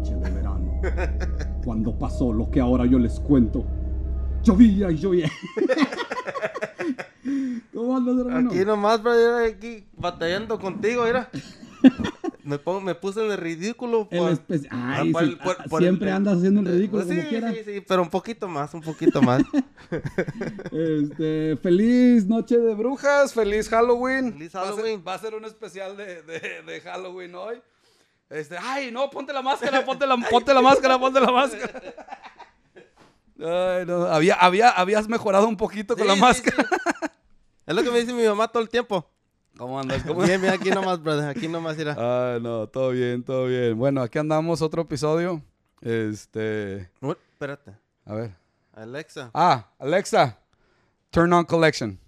noche de verano, cuando pasó lo que ahora yo les cuento. Llovía y llovía. ¿Cómo andas, hermano? Aquí nomás, aquí batallando contigo, mira. Me, puse en ridículo. Por, Ay, siempre andas haciendo el pues ridículo. como sí, sí, pero un poquito más, un poquito más. Este, feliz noche de brujas, feliz Halloween. Feliz Halloween. Va a ser, un especial de Halloween hoy. Este, ay, no, ponte la máscara, ponte la, ponte la máscara, ponte la máscara. Ay, no, había, había, habías mejorado un poquito con la máscara. Es lo que me dice mi mamá todo el tiempo. ¿Cómo andas? ¿Cómo? Bien, bien, aquí nomás, brother, aquí nomás irá. Ay, no, todo bien, todo bien. Bueno, aquí andamos, otro episodio. Este. espérate. A ver. Alexa. Ah, Alexa. Turn on collection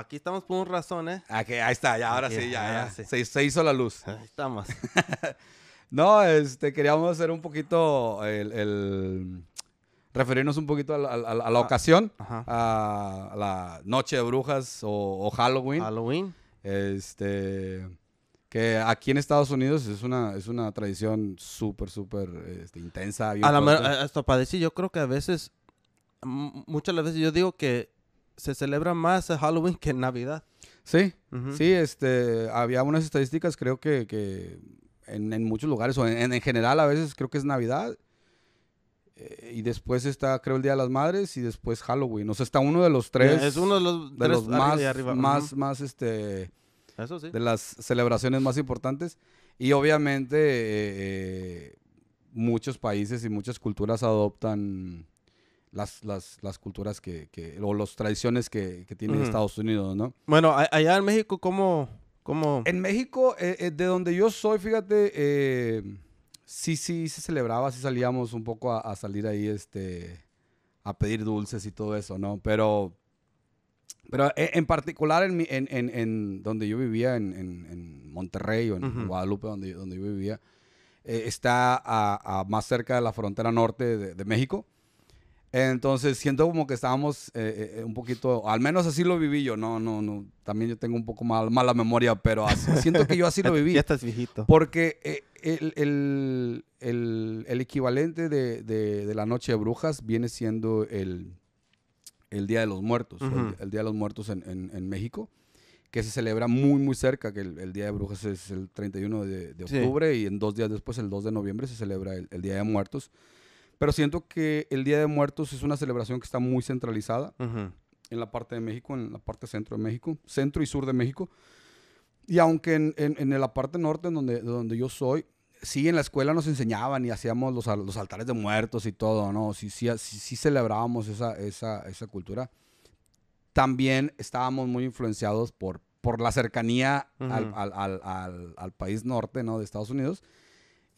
aquí estamos por un razones. ¿eh? Aquí, ah, ahí está, ya, ahora sí, ya, ya. Se, hizo la luz. Ahí estamos. no, este, queríamos hacer un poquito el, referirnos un poquito a la, ah, ocasión, a la noche de brujas o, Halloween. Halloween. Este, que aquí en Estados Unidos es una, es una tradición súper, súper este, intensa. a la, hasta para decir, yo creo que a veces, muchas las veces yo digo que se celebra más Halloween que Navidad. Sí, sí, este, había unas estadísticas, creo que, que en, en, muchos lugares, o en, en, general a veces creo que es Navidad, eh, y después está, creo, el Día de las Madres, y después Halloween. O sea, está uno de los tres. es uno de los, de más, arriba. más, más, este, de las celebraciones más importantes. Y obviamente eh, eh, muchos países y muchas culturas adoptan las, culturas que, o las tradiciones que, que tiene Estados Unidos, ¿no? Bueno, allá en México, ¿cómo? En México, eh, eh, de donde yo soy, fíjate, eh, sí, sí, se celebraba, sí salíamos un poco a, salir ahí, este, a pedir dulces y todo eso, ¿no? Pero, pero en particular en, en, donde yo vivía, en, Monterrey o en Guadalupe, donde, donde yo vivía, está a, más cerca de la frontera norte de México. Entonces siento como que estábamos eh, eh, un poquito, al menos así lo viví yo, no, no, no, también yo tengo un poco mal, mala memoria, pero siento que yo así lo viví. ya estás viejito. Porque eh, el, el, el, el, equivalente de, de, la noche de brujas viene siendo el, Día de los Muertos, el, Día de los Muertos en, en, México, que se celebra muy, muy cerca, que el, Día de Brujas es el 31 de, de octubre y en dos días después, el 2 de noviembre, se celebra el, Día de Muertos. Pero siento que el Día de Muertos es una celebración que está muy centralizada en la parte de México, en la parte centro de México, centro y sur de México. Y aunque en, en, la parte norte, en donde, donde yo soy, sí, en la escuela nos enseñaban y hacíamos los, los altares de muertos y todo, ¿no? Sí, sí, celebrábamos esa, esa, esa, cultura. También estábamos muy influenciados por, por la cercanía al, al, al, al, país norte, ¿no? De Estados Unidos.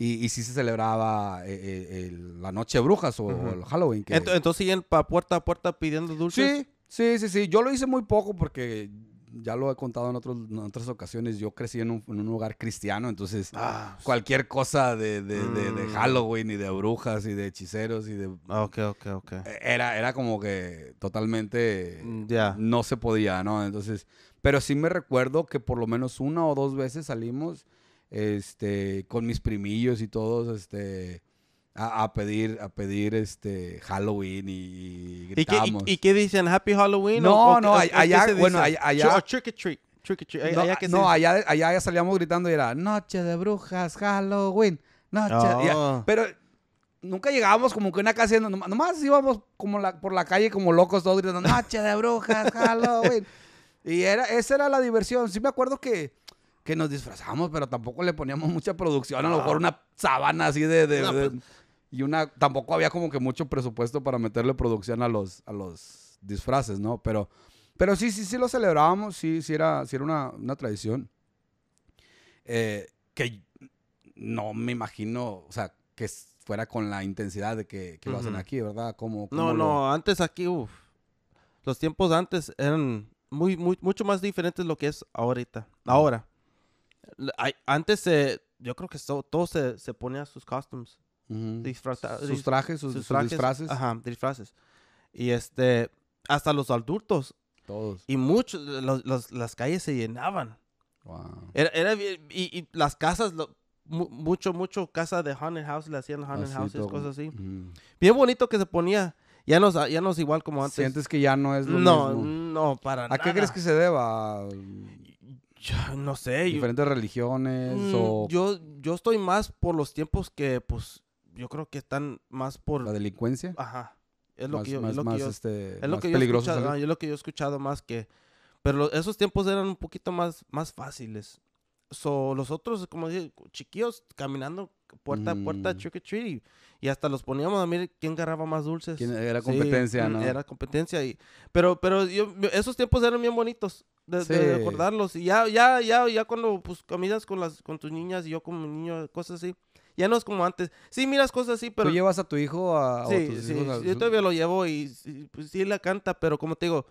Y, sí se celebraba eh, eh, la noche de brujas o, el Halloween. Entonces siguen pa puerta a puerta pidiendo dulces. Sí, sí, sí, Yo lo hice muy poco porque ya lo he contado en, otros- otras ocasiones. Yo crecí en un, lugar hogar cristiano, entonces ah, cualquier cosa de, mm. Halloween y de brujas y de hechiceros y de... Ah, ok, ok, ok. E-, era, era como que totalmente mm, Ya. no se podía, ¿no? Entonces, pero sí me recuerdo que por lo menos una o dos veces salimos este, con mis primillos y todos, este, a, pedir, a pedir, este, Halloween y, y gritamos. ¿Y qué, dicen? ¿Happy Halloween? No, no, allá, bueno, ah, allá... No, allá, salíamos gritando y era Noche de Brujas, Halloween, Noche... Oh. pero nunca llegábamos como que una casa, nomás íbamos como por la calle como locos todos gritando Noche de Brujas, Halloween. y era, esa era la diversión. Sí me acuerdo que que nos disfrazamos, pero tampoco le poníamos mucha producción, a lo mejor una sabana así de... de, pues. y una... Tampoco había como que mucho presupuesto para meterle producción a los, a los disfraces, ¿no? Pero, pero sí, sí, sí lo celebrábamos, sí, sí era, sí era una, una tradición. Eh, que no me imagino, o sea, que fuera con la intensidad de que, lo hacen aquí, ¿verdad? Como no, no, antes aquí, Los tiempos antes eran muy, muy, mucho más diferentes de lo que es ahorita. Ahora antes, se, yo creo que so, todo se, se ponía sus costumes. sus trajes, sus, disfraces. Ajá, disfraces. Y este, hasta los adultos. Todos. Y muchos, las calles se llenaban. Wow. Era, era y, y, las casas, mucho, mucho casa de haunted house, le hacían haunted houses, cosas así. Bien bonito que se ponía. Ya no, ya no es igual como antes. Sientes que ya no es lo no, mismo. No, para nada. ¿A qué crees que se deba? no sé. Diferentes religiones mm, o... Yo, yo estoy más por los tiempos que, pues, yo creo que están más por... La delincuencia. Ajá. Es lo que yo... Más, es más, que es lo que Yo es lo que yo he escuchado más que... Pero esos tiempos eran un poquito más, más fáciles. So, los otros, como dije, chiquillos, caminando puerta a puerta, mm. trick Y, hasta los poníamos a mirar quién agarraba más dulces. Era competencia, ¿no? Era competencia. Y, pero pero esos tiempos eran bien bonitos de, recordarlos. Y ya, ya, ya, ya cuando pues, caminas con, las, con tus niñas y yo como niño, cosas así. Ya no es como antes. Sí, miras cosas así, pero... ¿Tú llevas a tu hijo a...? Sí, sí Yo todavía lo llevo y, y pues, sí la canta, pero como te digo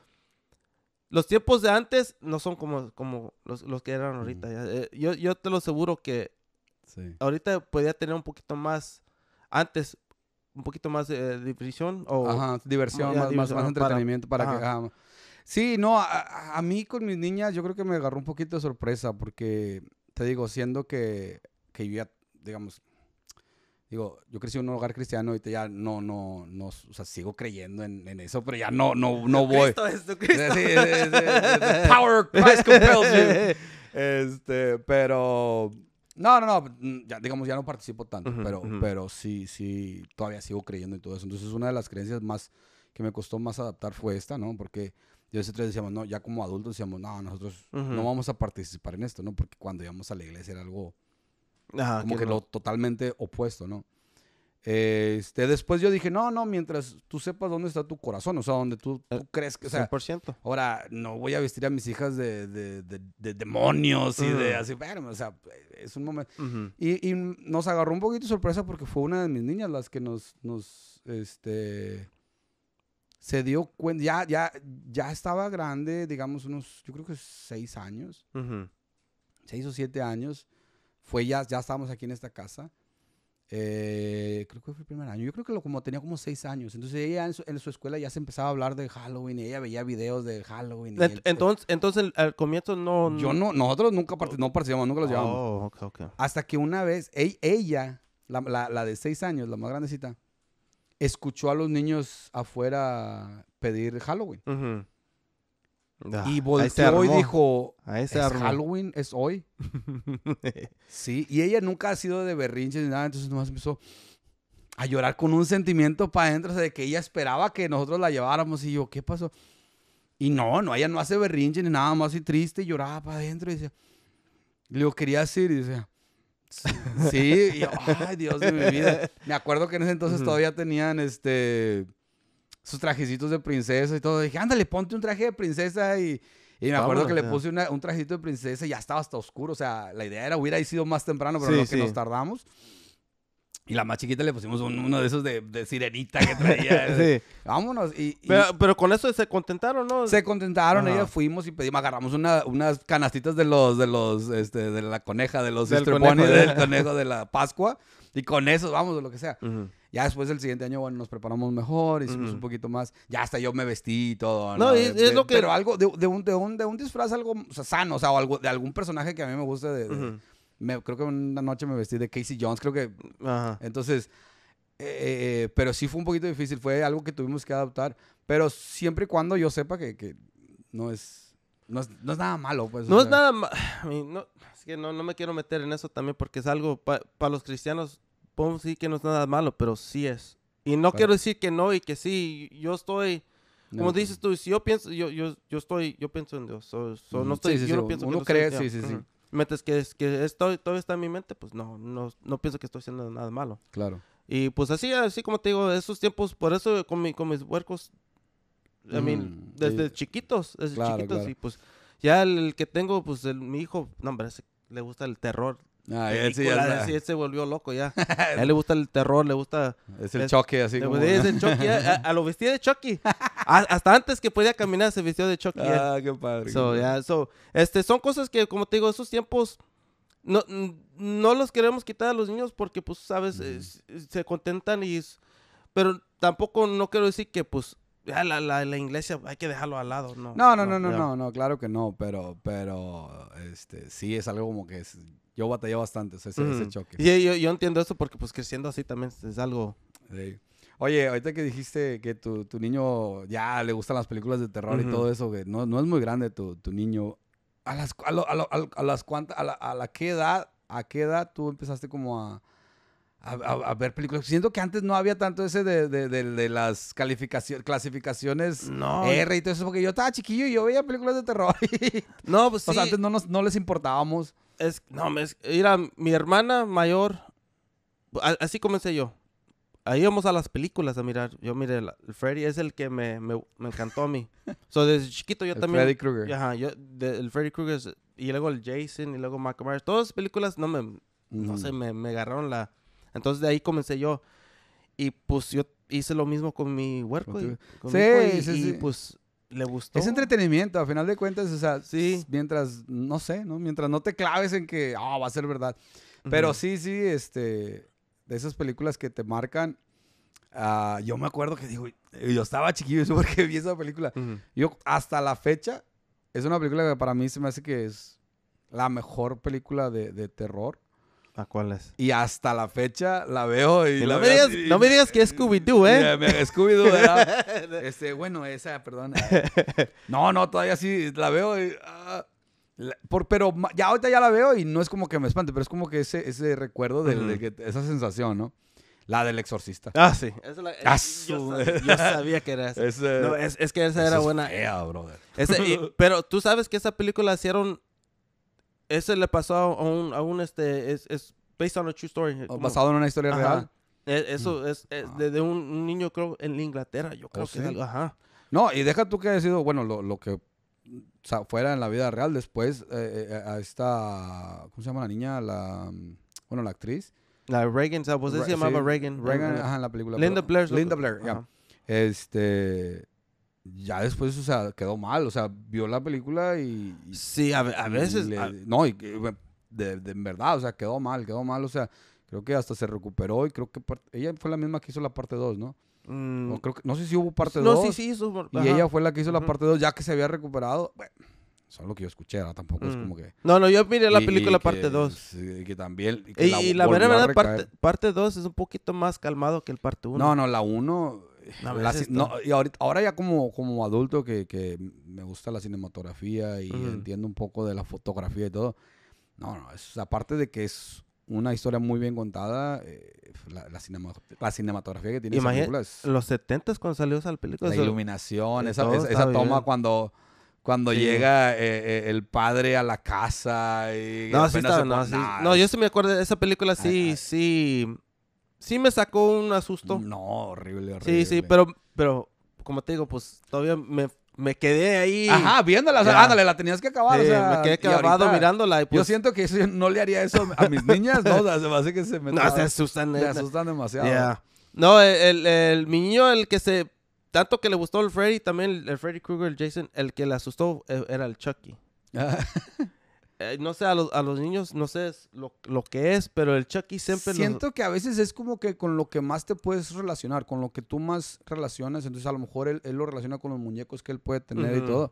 los tiempos de antes no son como, como los, que eran ahorita. Eh, yo, yo, te lo aseguro que ahorita podía tener un poquito más, antes, un poquito más de diversión. O, ajá, diversión, más, entretenimiento para, que... Ajá. Sí, no, a, mí con mis niñas yo creo que me agarró un poquito de sorpresa porque, te digo, siendo que, que digamos, digo, yo crecí en un hogar cristiano y ya no, no, no, o sea, sigo creyendo en, eso, pero ya no, no, no voy. es tu Sí, power Christ compels you. Este, pero, no, no, no, mm, ya, digamos, ya no participo tanto, pero, pero sí, sí, todavía sigo creyendo en todo eso. Entonces, una de las creencias más, que me costó más adaptar fue esta, ¿no? Porque yo tres decíamos, no, ya como adultos decíamos, no, nosotros no vamos a participar en esto, ¿no? Porque cuando íbamos a la iglesia era algo como que lo totalmente opuesto, ¿no? Este, después yo dije, no, no, mientras tú sepas dónde está tu corazón, o sea, donde tú, eh, crees que... O sea, 100%. Ahora, no voy a vestir a mis hijas de, demonios y de así, o sea, es un momento... y, nos agarró un poquito de sorpresa porque fue una de mis niñas las que nos, nos, este... Se dio cuenta, ya, ya, ya estaba grande, digamos, unos, yo creo que seis años, seis o siete años fue ya, ya estábamos aquí en esta casa. Eh, creo que fue el primer año. Yo creo que lo, como tenía como seis años. Entonces ella en su, escuela ya se empezaba a hablar de Halloween y ella veía videos de Halloween. entonces, entonces al comienzo no, Yo no, nosotros nunca no participamos, nunca los oh, llevamos. Hasta que una vez ella, la, la, de seis años, la más grandecita, escuchó a los niños afuera pedir Halloween. Uh Ah, y volteó y dijo, ¿es Halloween? ¿Es hoy? sí, y ella nunca ha sido de berrinches ni nada, entonces nomás empezó a llorar con un sentimiento para adentro, o sea, de que ella esperaba que nosotros la lleváramos y yo, ¿qué pasó? Y no, no, ella no hace berrinche ni nada más y triste y lloraba para adentro y decía, le quería decir, y decía, sí, y yo, ay Dios de mi vida. Me acuerdo que en ese entonces todavía tenían este sus trajecitos de princesa y todo. dije, ándale, ponte un traje de princesa y... me acuerdo que le puse un trajecito de princesa y ya estaba hasta oscuro. O sea, la idea era hubiera sido más temprano, pero sí, que nos tardamos. Y la más chiquita le pusimos uno de esos de, sirenita que traía. sí. Vámonos. Pero, pero, con eso se contentaron, ¿no? Se contentaron, ellos fuimos y pedimos, agarramos unas canastitas de los, de los, este, de la coneja, de los del conejo, del ¿eh? conejo de la Pascua. Y con eso, vamos, de lo que sea. Uh ya después del siguiente año, bueno, nos preparamos mejor, hicimos un poquito más. Ya hasta yo me vestí y todo. No, es, lo que. Pero algo de, un, de, un, de un disfraz algo sano, o sea, o algo, de algún personaje que a mí me guste. De, me, creo que una noche me vestí de Casey Jones, creo que. Ajá. Entonces. Eh, eh, pero sí fue un poquito difícil, fue algo que tuvimos que adaptar. Pero siempre y cuando yo sepa que, que no es. No es, nada malo, pues. No es nada malo. No, que no, no, me quiero meter en eso también porque es algo para los cristianos. Sí decir que no es nada malo, pero sí es. Y no quiero decir que no y que sí. Yo estoy, como dices tú, si yo pienso, yo, yo, yo estoy, yo pienso en Dios. no estoy, yo no pienso Uno que sí, sí, sí. Mientras que, es, que estoy, todo está en mi mente, pues no, no, no pienso que estoy haciendo nada malo. Claro. Y pues así, así como te digo, esos tiempos, por eso con, con mis huercos, A mí, mm, desde chiquitos, desde chiquitos, y pues ya el, que tengo, pues mi hijo, no hombre, le gusta el terror, Ah, sí, se volvió loco ya. A él le gusta el terror, le gusta. Es el choque, así como. Es el Chucky, eh, a, lo vestía de Chucky. hasta antes que podía caminar, se vistió de Chucky. Eh. Ah, qué padre. So, ya, so, este, son cosas que, como te digo, esos tiempos no, no los queremos quitar a los niños porque, pues, sabes, se contentan y. Pero tampoco no quiero decir que, pues, la, la, la, iglesia hay que dejarlo al lado, ¿no? No, no, no, no, no, claro que no, pero, pero, este, sí es algo como que es, yo batallé bastante ese, choque. Y yo, yo, entiendo eso porque pues creciendo así también es algo... Oye, ahorita que dijiste que tu, tu, niño ya le gustan las películas de terror y todo eso, que no, no es muy grande tu, tu niño. ¿A las, a, a, a las cuantas, a la, a la qué edad, a qué edad tú empezaste como a, a, ver películas. Siento que antes no había tanto ese de, de, las calificaciones, clasificaciones no. R y todo eso, porque yo estaba chiquillo y yo veía películas de terror. no, pues sí. O sea, antes no, nos, no les importábamos es, no, es, mira, mi hermana mayor, así comencé yo. Ahí íbamos a las películas a mirar. Yo miré, el, Freddy es el que me, me, me encantó a mí. sea, desde chiquito yo también. Freddy Krueger. Ajá, yo, el Freddy Krueger y luego el Jason y luego Michael Myers. Todas las películas no me, no sé, mm. me, me agarraron la. Entonces de ahí comencé yo. Y pues yo hice lo mismo con mi huerco. Y, sí, sí, pues le gustó. Es entretenimiento, a final de cuentas, o sea, mientras, no sé, ¿no? Mientras no te claves en que, ah, va a ser verdad. Pero sí, sí, este, de esas películas que te marcan, ah, yo me acuerdo que digo, yo estaba chiquillo, eso porque vi esa película. Yo, hasta la fecha, es una película que para mí se me hace que es la mejor película de terror. Y hasta la fecha la veo y, no, me digas, que es Scooby-Doo, ¿eh? Scooby-Doo, este, bueno, esa, perdón. No, no, todavía sí la veo y... Ah, por, pero ya ahorita ya la veo y no es como que me espante, pero es como que ese, ese recuerdo, de que, esa sensación, ¿no? La del exorcista. Ah, sí. Eso ah, eh, yo, sabía, que era esa. no, es, que esa era buena. Ese, pero tú sabes que esa película hicieron ese le pasó a un, a un este, es, es based on a true story. basado en una historia real. E, eso mm. es, es de, un, niño, creo, en Inglaterra, yo oh, creo que sí. ajá. No, y deja tú que ha sido, bueno, lo, lo que sea, fuera en la vida real después, eh, eh, a esta, ¿cómo se llama la niña? La, bueno, la actriz. La Reagan, o sea, pues se llamaba Reagan. Reagan, ajá, en la película. Linda Blair. Linda Blair, ya. Este, ya después, o sea, quedó mal. O sea, vio la película y. sí, a, veces. No, de, en verdad, o sea, quedó mal, quedó mal. O sea, creo que hasta se recuperó y creo que ella fue la misma que hizo la parte 2, ¿no? Mm. creo que, no sé si hubo parte 2. No, sí, sí hizo. Y ella fue la que hizo la parte 2 ya que se había recuperado. Bueno, eso lo que yo escuché, ahora tampoco es mm. como que... No, no, yo miré la película parte 2. Sí, que también... y la, la verdad, parte 2 es un poquito más calmado que el parte 1. No, no, la 1 y ahora ya como, como adulto que, me gusta la cinematografía y entiendo un poco de la fotografía y todo, no, no, aparte de que es una historia muy bien contada, eh, la, la, cinematografía que tiene esa película es... Los 70 cuando salió esa película. La iluminación, esa, toma cuando cuando llega eh, eh, el padre a la casa no, yo sí me acuerdo de esa película sí sí sí me sacó un asusto. No, horrible, horrible. Sí, sí, pero, pero como te digo, pues todavía me, quedé ahí. Ajá, viéndola. O ándale, la tenías que acabar. o sea, me quedé acabado mirándola. Yo pues siento que no le haría eso a mis niñas, ¿no? que se me... No, se asustan. Se asustan demasiado. No, el, niño, el que se... Tanto que le gustó el Freddy, también el Freddy Krueger, el Jason, el que le asustó eh, era el Chucky. Ah. Eh, no sé, a los, niños no sé lo, lo, que es, pero el Chucky siempre... Siento que a veces es como que con lo que más te puedes relacionar, con lo que tú más relacionas, entonces a lo mejor él, lo relaciona con los muñecos que él puede tener y todo.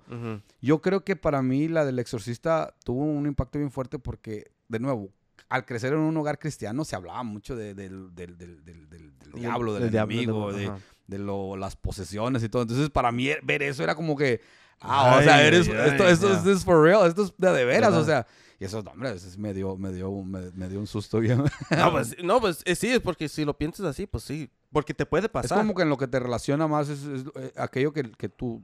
Yo creo que para mí la del exorcista tuvo un impacto bien fuerte porque, de nuevo, al crecer en un hogar cristiano se hablaba mucho del, del, del, diablo, del enemigo, de, las posesiones y todo. Entonces para mí ver eso era como que Ah, o sea, eres, esto, es for real, esto es de, de veras, o sea. Y eso, no, hombre, eso me dio, me dio, me, dio un susto bien. no, pues, no, pues eh, sí, es porque si lo piensas así, pues sí, porque te puede pasar. Es como que en lo que te relaciona más es, eh, aquello que, que, tú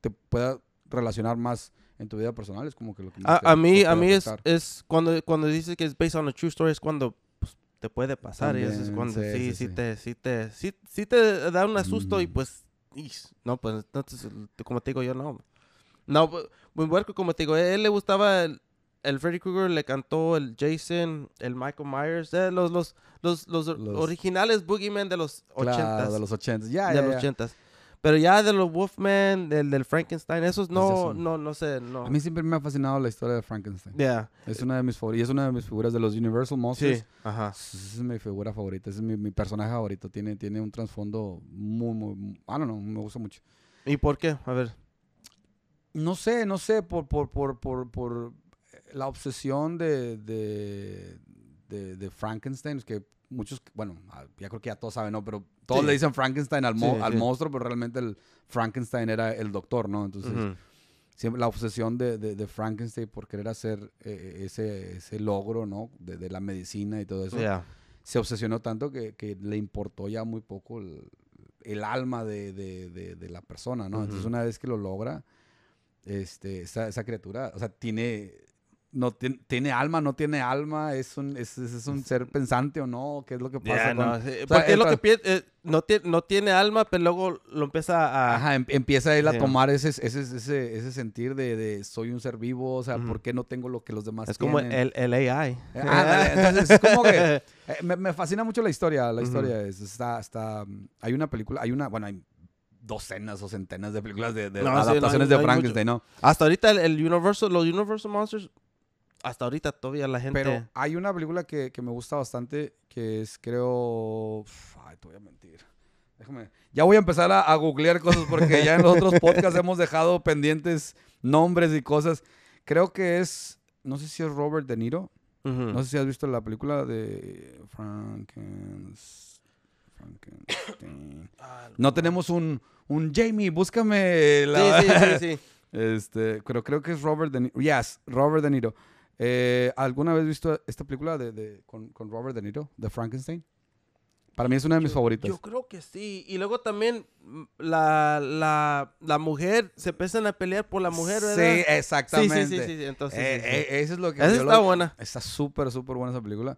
te puedas relacionar más en tu vida personal, es como que lo que... A, mí, a mí es, es cuando, cuando dices que es based on a true story, es cuando pues, te puede pasar, y eso es cuando sí, sí, te, sí, te, sí, te da un asusto y mm. pues no, pues entonces, como te digo yo, no. No, bueno como te digo, él le gustaba el, el Freddy Krueger, le cantó el Jason, el Michael Myers, eh, los, los, los, los, originales Boogeyman de los ochentas claro, de los ochentas ya, ya de los pero ya de los Wolfman, del, del Frankenstein, esos no, no, no sé, no. A mí siempre me ha fascinado la historia de Frankenstein. Yeah. Es una de mis favoritas, es una de mis figuras de los Universal Monsters. ajá. es mi figura favorita, es mi, personaje favorito. Tiene, tiene un trasfondo muy, muy, ah, no, no, me gusta mucho. ¿Y por qué? A ver. No sé, no sé, por, por, por, por, por eh, la obsesión de, de, de, de Frankenstein, que muchos, bueno, ah, ya creo que ya todos saben, ¿no? Pero todos le dicen Frankenstein al, monstruo, pero realmente el Frankenstein era el doctor, ¿no? Entonces, siempre la obsesión de, Frankenstein por querer hacer eh, eh, ese, logro, ¿no? De, la medicina y todo eso. Se obsesionó tanto que, le importó ya muy poco el, alma de, la persona, ¿no? Entonces, una vez que lo logra, este, esa criatura, o sea, tiene no tiene alma, no tiene alma, es un, es, un ser pensante o no, qué es lo que pasa. no, tiene, alma, pero luego lo empieza a... Ajá, em, empieza él a tomar ese, ese, sentir de, soy un ser vivo, o sea, ¿por qué no tengo lo que los demás es como el, AI. Eh, es como que... Eh, me, fascina mucho la historia, la historia está, está... Hay una película, hay una, bueno, hay docenas o centenas de películas de, adaptaciones de Frankenstein, Hasta ahorita el los Universal Monsters hasta ahorita todavía la gente. Pero hay una película que, me gusta bastante, que es, creo. ay, te voy a mentir. Déjame. Ya voy a empezar a, googlear cosas porque ya en los otros podcasts hemos dejado pendientes nombres y cosas. Creo que es. No sé si es Robert De Niro. No sé si has visto la película de Frankenstein. Ah, no tenemos un, un Jamie, búscame la. Sí, sí, sí. sí. Este, pero creo que es Robert De Niro. Yes, Robert De Niro. Eh, ¿Alguna vez visto esta película con, Robert De Niro, The Frankenstein? Para mí es una de mis favoritas. Yo creo que sí. Y luego también mm, la, mujer, se empiezan a pelear por la mujer, ¿verdad? Sí, exactamente. Sí, sí, sí. Entonces, eh, eh, es lo que... Esa está buena. Está súper, súper buena esa película.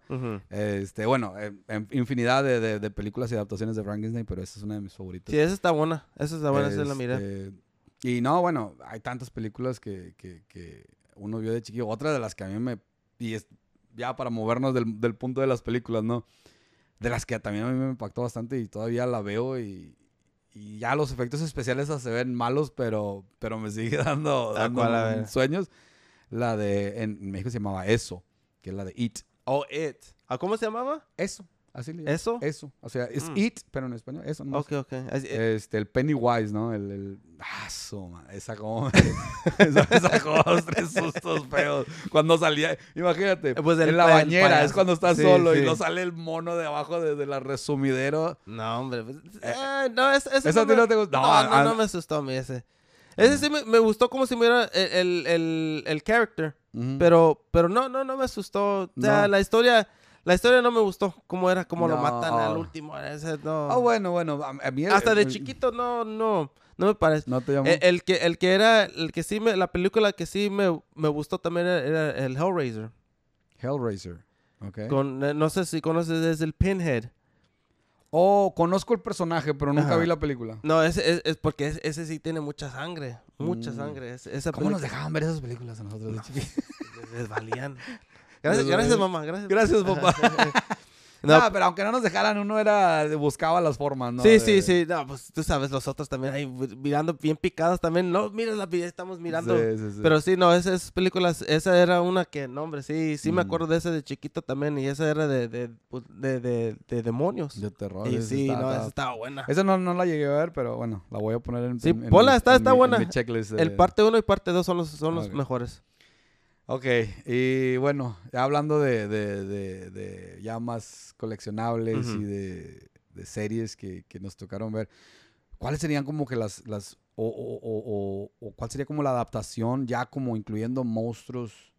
este, bueno, em, em, infinidad de, películas y adaptaciones de Frankenstein, pero esa es una de mis favoritas. Sí, esa está buena. Esa está buena, es la mirada. Este, y no, bueno, hay tantas películas que, que uno vio de chiquillo. Otra de las que a mí me. Y es, ya para movernos del, del, punto de las películas, ¿no? De las que también a mí me impactó bastante y todavía la veo y, y ya los efectos especiales se ven malos, pero, pero me sigue dando, dando sueños. La de, en México se llamaba Eso, que es la de It. Oh, It. ¿A ¿Ah, cómo se llamaba? Eso. ¿Eso? Eso. O sea, es mm. It, pero en español. Eso, ¿no? Ok, ok. Eh. Este, el Pennywise, ¿no? El. el... Ah, Esa como. esa, esa cosa, tres sustos feos. Cuando salía. Imagínate. Eh, pues en la bañera. es cuando estás solo y no sale el mono de abajo desde la resumidero. No, hombre. Pues, eh, no, es, eso. ¿Eso no a ti no te gustó? No, no, me asustó a mí ese. Ese sí me, gustó como si me hubiera el, el, el, el character. pero, pero no, no, no me asustó. O sea, la historia la historia no me gustó. ¿Cómo era? ¿Cómo lo matan al último? no. Ah, bueno, bueno. Hasta de chiquito, no, no. No me parece. No te e, El, que, el que era, el que sí la película que sí me, gustó también era, el Hellraiser. Hellraiser. Okay. Con, eh, no sé si conoces, desde el Pinhead. Oh, conozco el personaje, pero nunca vi la película. No, es, es, porque ese sí tiene mucha sangre. Mucha mm. sangre. esa ¿Cómo nos dejaban ver esas películas a nosotros? Les valían. Gracias, gracias mamá. Gracias, gracias papá. No, pero aunque no nos dejaran, uno era buscaba las formas, ¿no? Sí, sí, sí. No, pues tú sabes, los otros también ahí mirando bien picadas también. No, mira la estamos mirando. Sí, sí, sí. Pero sí, no, esas películas, esa era una que, no, hombre, sí, sí me mm. acuerdo de esa de chiquito también. Y esa era de, de, pues, de, de demonios. De terror. Y sí, no, esa estaba buena. Esa no, no la llegué a ver, pero bueno, la voy a poner en. Sí, en, está, está buena. el parte 1 y parte dos son los, son los mejores. Ok, y bueno, ya hablando de, llamas ya más coleccionables y de, series que, nos tocaron ver, ¿cuáles serían como que las, o, cuál sería como la adaptación ya como incluyendo monstruos?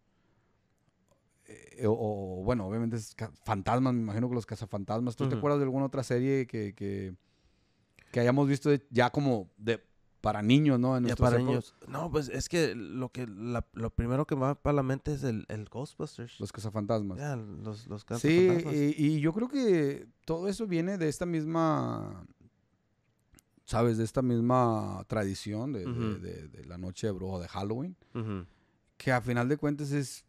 Eh, o, bueno, obviamente fantasmas, me imagino que los cazafantasmas. ¿Tú te acuerdas de alguna otra serie que, que hayamos visto ya como de para niños, ¿no? ya para niños. No, pues es que lo que lo primero que va para la mente es el, el Ghostbusters. Los cazafantasmas. los, cazafantasmas. Sí, y, yo creo que todo eso viene de esta misma, ¿sabes? De esta misma tradición de, la noche de brujo, de Halloween, que a final de cuentas es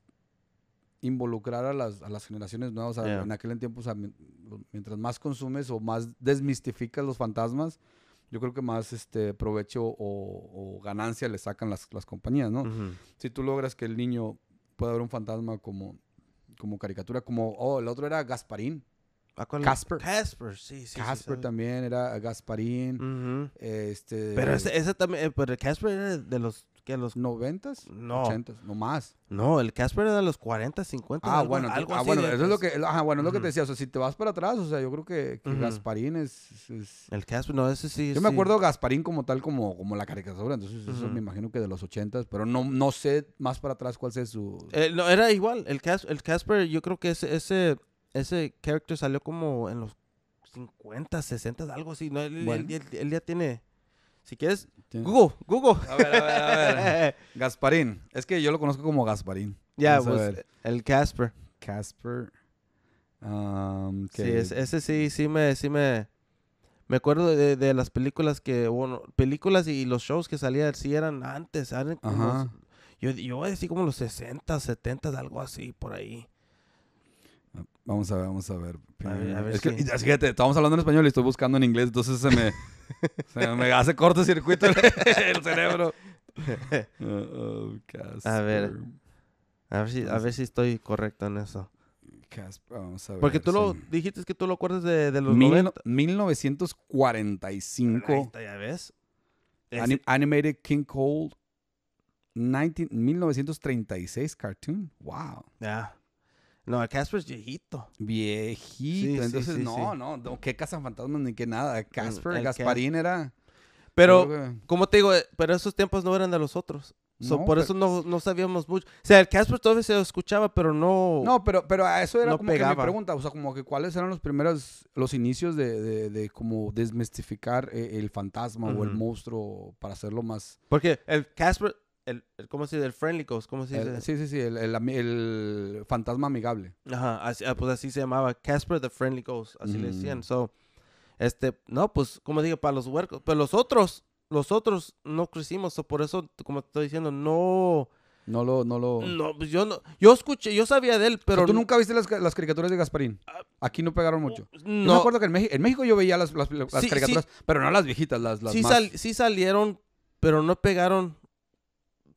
involucrar a las, generaciones nuevas. En aquel tiempo, mientras más consumes o más desmistificas los fantasmas, yo creo que más este provecho o, ganancia le sacan las, compañías, ¿no? Si tú logras que el niño pueda ver un fantasma como, como caricatura, como, oh, el otro era Gasparín. Casper. Casper, sí, sí. Casper también era Gasparín. Este. Pero ese, ese también, eh, pero Casper era de los que a los 90 No. 80 no más. No, el Casper era a los 40, 50. Ah, bueno, ah, eso es lo que, ah, bueno, es lo que te decía. O sea, si te vas para atrás, o sea, yo creo que, Gasparín es, El Casper, no, ese sí. Yo me acuerdo Gasparín como tal, como, como la caricatura. Entonces, eso me imagino que de los 80 pero no, no sé más para atrás cuál es su. Eh, no, era igual. El, el Casper, yo creo que ese, ese, ese character salió como en los 50, 60, algo así. ¿no? él ya tiene. Si quieres, Google, Google. A ver, a ver, a ver. Gasparín. Es que yo lo conozco como Gasparín. Ya, pues, el Casper. Casper. Um, sí, ese sí, sí me, sí me, me acuerdo de, las películas que, bueno, películas y los shows que salían, sí eran antes, yo, yo voy decir como los 60, 70, algo así, por ahí. Vamos a ver, vamos a ver. fíjate, estamos hablando en español y estoy buscando en inglés, entonces se me, me hace corto el, el cerebro. Oh, a ver. A ver, si, a ver si estoy correcto en eso. Porque tú lo dijiste que tú lo acuerdas de, los 90. 1945. Ahí ya ves. animated King Cold. 1936 cartoon. Wow. Ya. No, el Casper es viejito. Viejito. Entonces, no, no, no, qué fantasmas ni qué nada. Casper, el, Gasparín era. Pero, como te digo, pero esos tiempos no eran de los otros. por eso no, sabíamos mucho. O sea, el Casper todavía se escuchaba, pero no. No, pero, pero a eso era no como que mi pregunta. O sea, como que cuáles eran los primeros, los inicios de, de, como desmistificar eh, el fantasma o el monstruo para hacerlo más. Porque el Casper, el, ¿Cómo se dice? El Friendly Ghost, ¿cómo se dice? sí, sí, sí, el, fantasma amigable. Ajá, ah, pues así se llamaba, Casper the Friendly Ghost, así le decían. Mm. So, este, no, pues, como digo, para los huercos, pero los otros, los otros no crecimos, so por eso, como te estoy diciendo, no... No lo, no lo... No, pues yo no, yo escuché, yo sabía de él, pero... ¿Tú nunca viste las, las caricaturas de Gasparín? Ah, Aquí no pegaron mucho. no. me acuerdo que en, México en México yo veía las, caricaturas, pero no las viejitas, las, las sí, sí salieron, pero no pegaron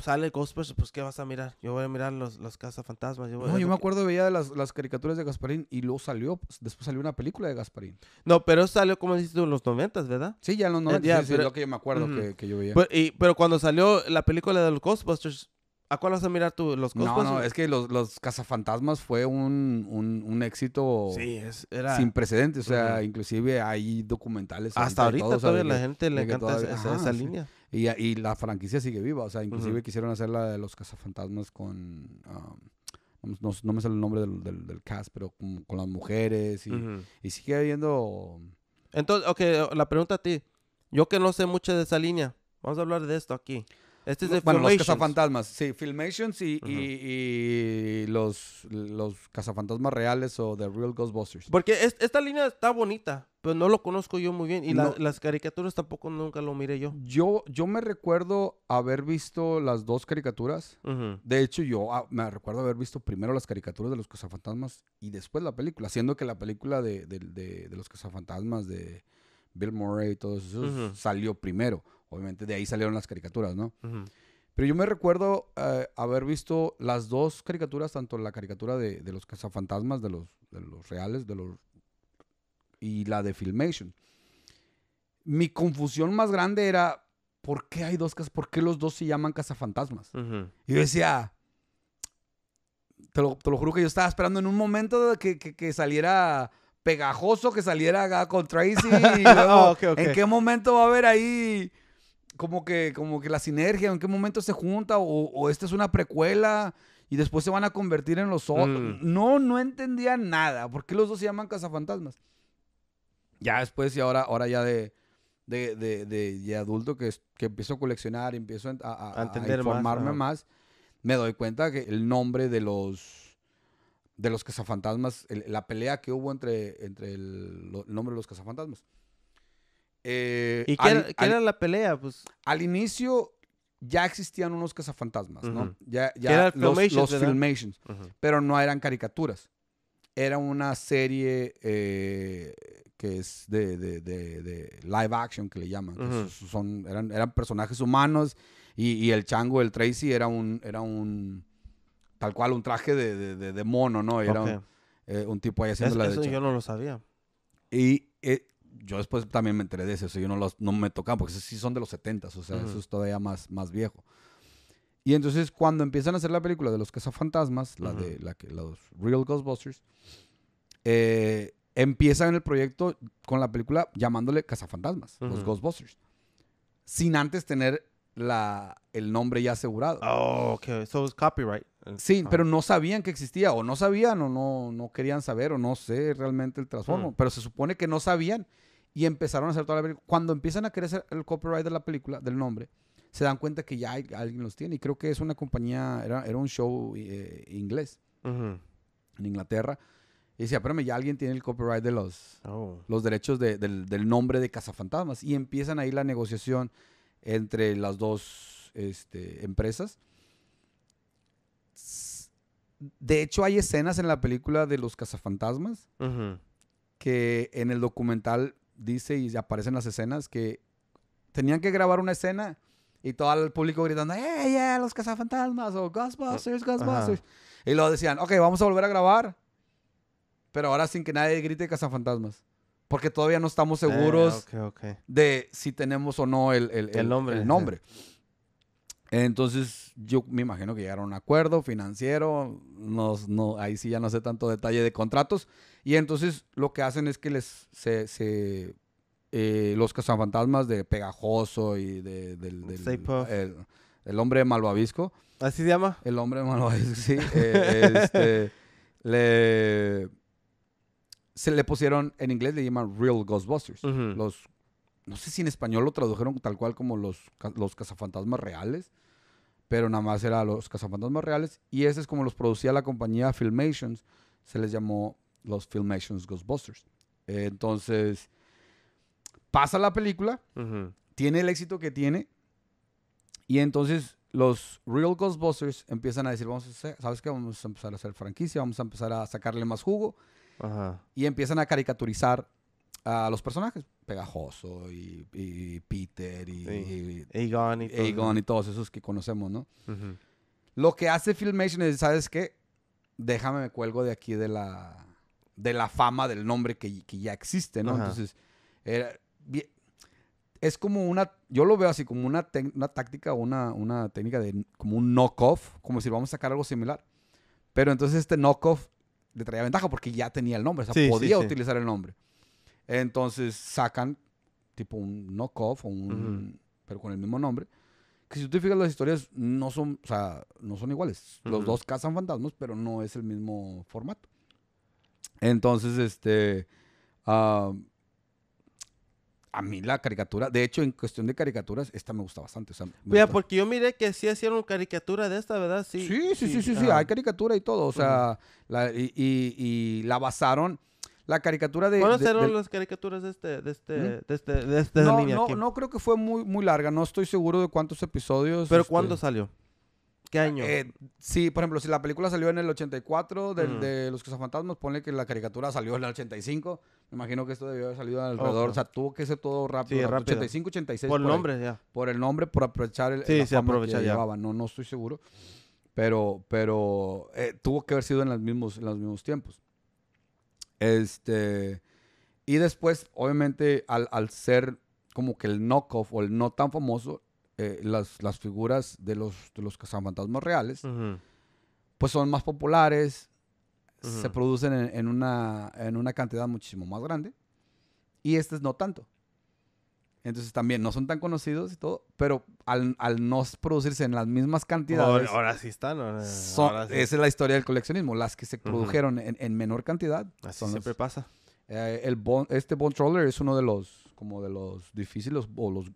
sale Ghostbusters, pues ¿qué vas a mirar? Yo voy a mirar los, los Fantasmas. Yo no, yo me acuerdo, veía de las, las, caricaturas de Gasparín y luego salió, pues, después salió una película de Gasparín. No, pero salió, como dices tú, en los noventas, ¿verdad? Sí, ya en los eh, noventas, sí, es lo que yo me acuerdo que, yo veía. Pero, pero, cuando salió la película de los Ghostbusters, ¿A cuál vas a mirar tú? ¿Los No, no, es que los, los Cazafantasmas fue un, un, un éxito sí, es, era... sin precedentes. O sea, inclusive hay documentales. Hasta ahorita, todavía la gente le encanta esa, línea. Y, y, la franquicia sigue viva. O sea, inclusive quisieron hacer la de los Cazafantasmas con... Um, no, me sale el nombre del, del, cast, pero con, las mujeres y, y sigue habiendo... Entonces, ok, la pregunta a ti. Yo que no sé mucho de esa línea, vamos a hablar de esto aquí. Este es de Bueno, los cazafantasmas, sí, Filmations y, los, los cazafantasmas reales o The Real Ghostbusters. Porque esta línea está bonita, pero no lo conozco yo muy bien y las caricaturas tampoco nunca lo miré yo. Yo, yo me recuerdo haber visto las dos caricaturas. De hecho, yo ah, me recuerdo haber visto primero las caricaturas de los cazafantasmas y después la película, siendo que la película de, de, de, los cazafantasmas de Bill Murray y todos esos salió primero. Obviamente de ahí salieron las caricaturas, ¿no? Pero yo me recuerdo eh, haber visto las dos caricaturas, tanto la caricatura de, los cazafantasmas, de los, de los reales, de los y la de Filmation. Mi confusión más grande era, ¿por qué hay dos casas? ¿Por qué los dos se llaman cazafantasmas? Y yo decía, te lo, juro que yo estaba esperando en un momento que, que, saliera pegajoso, que saliera con Tracy. Y luego, ¿En qué momento va a haber ahí como que, como que la sinergia, en qué momento se junta, o, esta es una precuela y después se van a convertir en los otros. Mm. No, no entendía nada. ¿Por qué los dos se llaman cazafantasmas? Ya después y ahora, ahora ya de, de, adulto que, que empiezo a coleccionar, y empiezo a, a, a, informarme más, me doy cuenta que el nombre de los de los cazafantasmas, la pelea que hubo entre, entre el nombre de los cazafantasmas eh, ¿Y qué, era, la pelea? Pues? Al inicio ya existían unos cazafantasmas, ¿no? Ya, ya los, filmations, pero no eran caricaturas. Era una serie eh, que es de, live action, que le llaman. son, eran, eran personajes humanos y, el chango, el Tracy, era un, era un tal cual, un traje de, mono, ¿no? Era eh, un, tipo ahí haciendo la Eso yo no lo sabía. Y yo después también me enteré de eso, yo no, los, no me tocaba, porque esos sí son de los 70, o sea, eso es todavía más, más viejo. Y entonces cuando empiezan a hacer la película de los cazafantasmas, la de la que, los Real Ghostbusters, eh, empiezan el proyecto con la película llamándole cazafantasmas, los Ghostbusters, sin antes tener la, el nombre ya asegurado. Oh, ok, eso es copyright. Sí, pero no sabían que existía, o no sabían, o no, no querían saber, o no sé realmente el trasfondo, pero se supone que no sabían y empezaron a hacer toda la película. Cuando empiezan a crecer el copyright de la película, del nombre, se dan cuenta que ya alguien los tiene. Y creo que es una compañía, era, un show eh, inglés en Inglaterra. Y decía, espérame, ya alguien tiene el copyright de los, oh. los derechos del, nombre de Cazafantasmas. Y empiezan ahí la negociación entre las dos este, empresas. De hecho, hay escenas en la película de los Cazafantasmas que en el documental dice y aparecen las escenas que tenían que grabar una escena y todo el público gritando, eh yeah, los cazafantasmas! o Ghostbusters, ah, Ghostbusters. Y luego decían, ok, vamos a volver a grabar, pero ahora sin que nadie grite cazafantasmas. Porque todavía no estamos eh, seguros de si tenemos o no el, el, el, nombre. Entonces, yo me imagino que llegaron a un acuerdo financiero. Nos, no, ahí sí ya no sé tanto detalle de contratos. Y entonces lo que hacen es que les se, eh, los cazafantasmas de Pegajoso y de, del, el, hombre malvavisco. ¿Así se llama? El hombre malvavisco, sí. Eh, este, se le pusieron, en inglés le llaman Real Ghostbusters. Los no sé si en español lo tradujeron tal cual como los, los cazafantasmas reales, pero nada más era los cazafantasmas reales. Y ese es como los producía la compañía Filmations, se les llamó los Filmations Ghostbusters. Entonces, pasa la película, tiene el éxito que tiene, y entonces los Real Ghostbusters empiezan a decir, vamos a ¿sabes qué? Vamos a empezar a hacer franquicia, vamos a empezar a sacarle más jugo, y empiezan a caricaturizar a los personajes, Pegajoso y, Peter y, Egon y, todos esos que conocemos, ¿no? Lo que hace Filmation es, ¿sabes qué? Déjame me cuelgo de aquí de la de la fama, del nombre que, que ya existe, ¿no? Entonces, es como una, yo lo veo así, como una, una táctica una, una, técnica de como un knockoff, como si vamos a sacar algo similar. Pero entonces este knockoff le traía ventaja porque ya tenía el nombre, o sea, podía utilizar el nombre. Entonces sacan tipo un knockoff, un, pero con el mismo nombre. Que si tú te fijas, las historias no son, o sea, no son iguales. Los dos cazan fantasmas, pero no es el mismo formato. Entonces, este, ah, a mí la caricatura, de hecho, en cuestión de caricaturas, esta me gusta bastante. O sea, Mira, porque yo miré que sí hicieron caricatura de esta, ¿verdad? Sí, sí, sí, sí, sí, hay caricatura y todo. O sea, y, la basaron. La caricatura de. ¿Cuáles eran las caricaturas de este, de este, ¿Mm? de este, de este, no, no, no creo que fue muy, muy larga. No estoy seguro de cuántos episodios. Pero ¿cuándo este, salió? ¿Qué año? Eh, sí, por ejemplo, si la película salió en el 84 de Los Cazafantasmas, ponle que la caricatura salió en el 85. Me imagino que esto debió haber salido alrededor. O sea, tuvo que ser todo rápido. Sí, rápido. 85, 86. Por el nombre, ya. Por el nombre, por aprovechar el. Sí, se aprovechaba No, no estoy seguro. Pero, pero eh, tuvo que haber sido en los mismos, en los mismos tiempos. Este. Y después, obviamente, al, al ser como que el knockoff o el no tan famoso, eh, las, figuras de los, de los cazafantasmas reales, pues son más populares, se producen en, una, en una cantidad muchísimo más grande, y es no tanto. Entonces también no son tan conocidos y todo, pero al, no producirse en las mismas cantidades... Ahora, sí están. Ahora, Esa es la historia del coleccionismo. Las que se produjeron en, menor cantidad. siempre pasa. Eh, el este Bone Troller es uno de los, como de los difíciles o los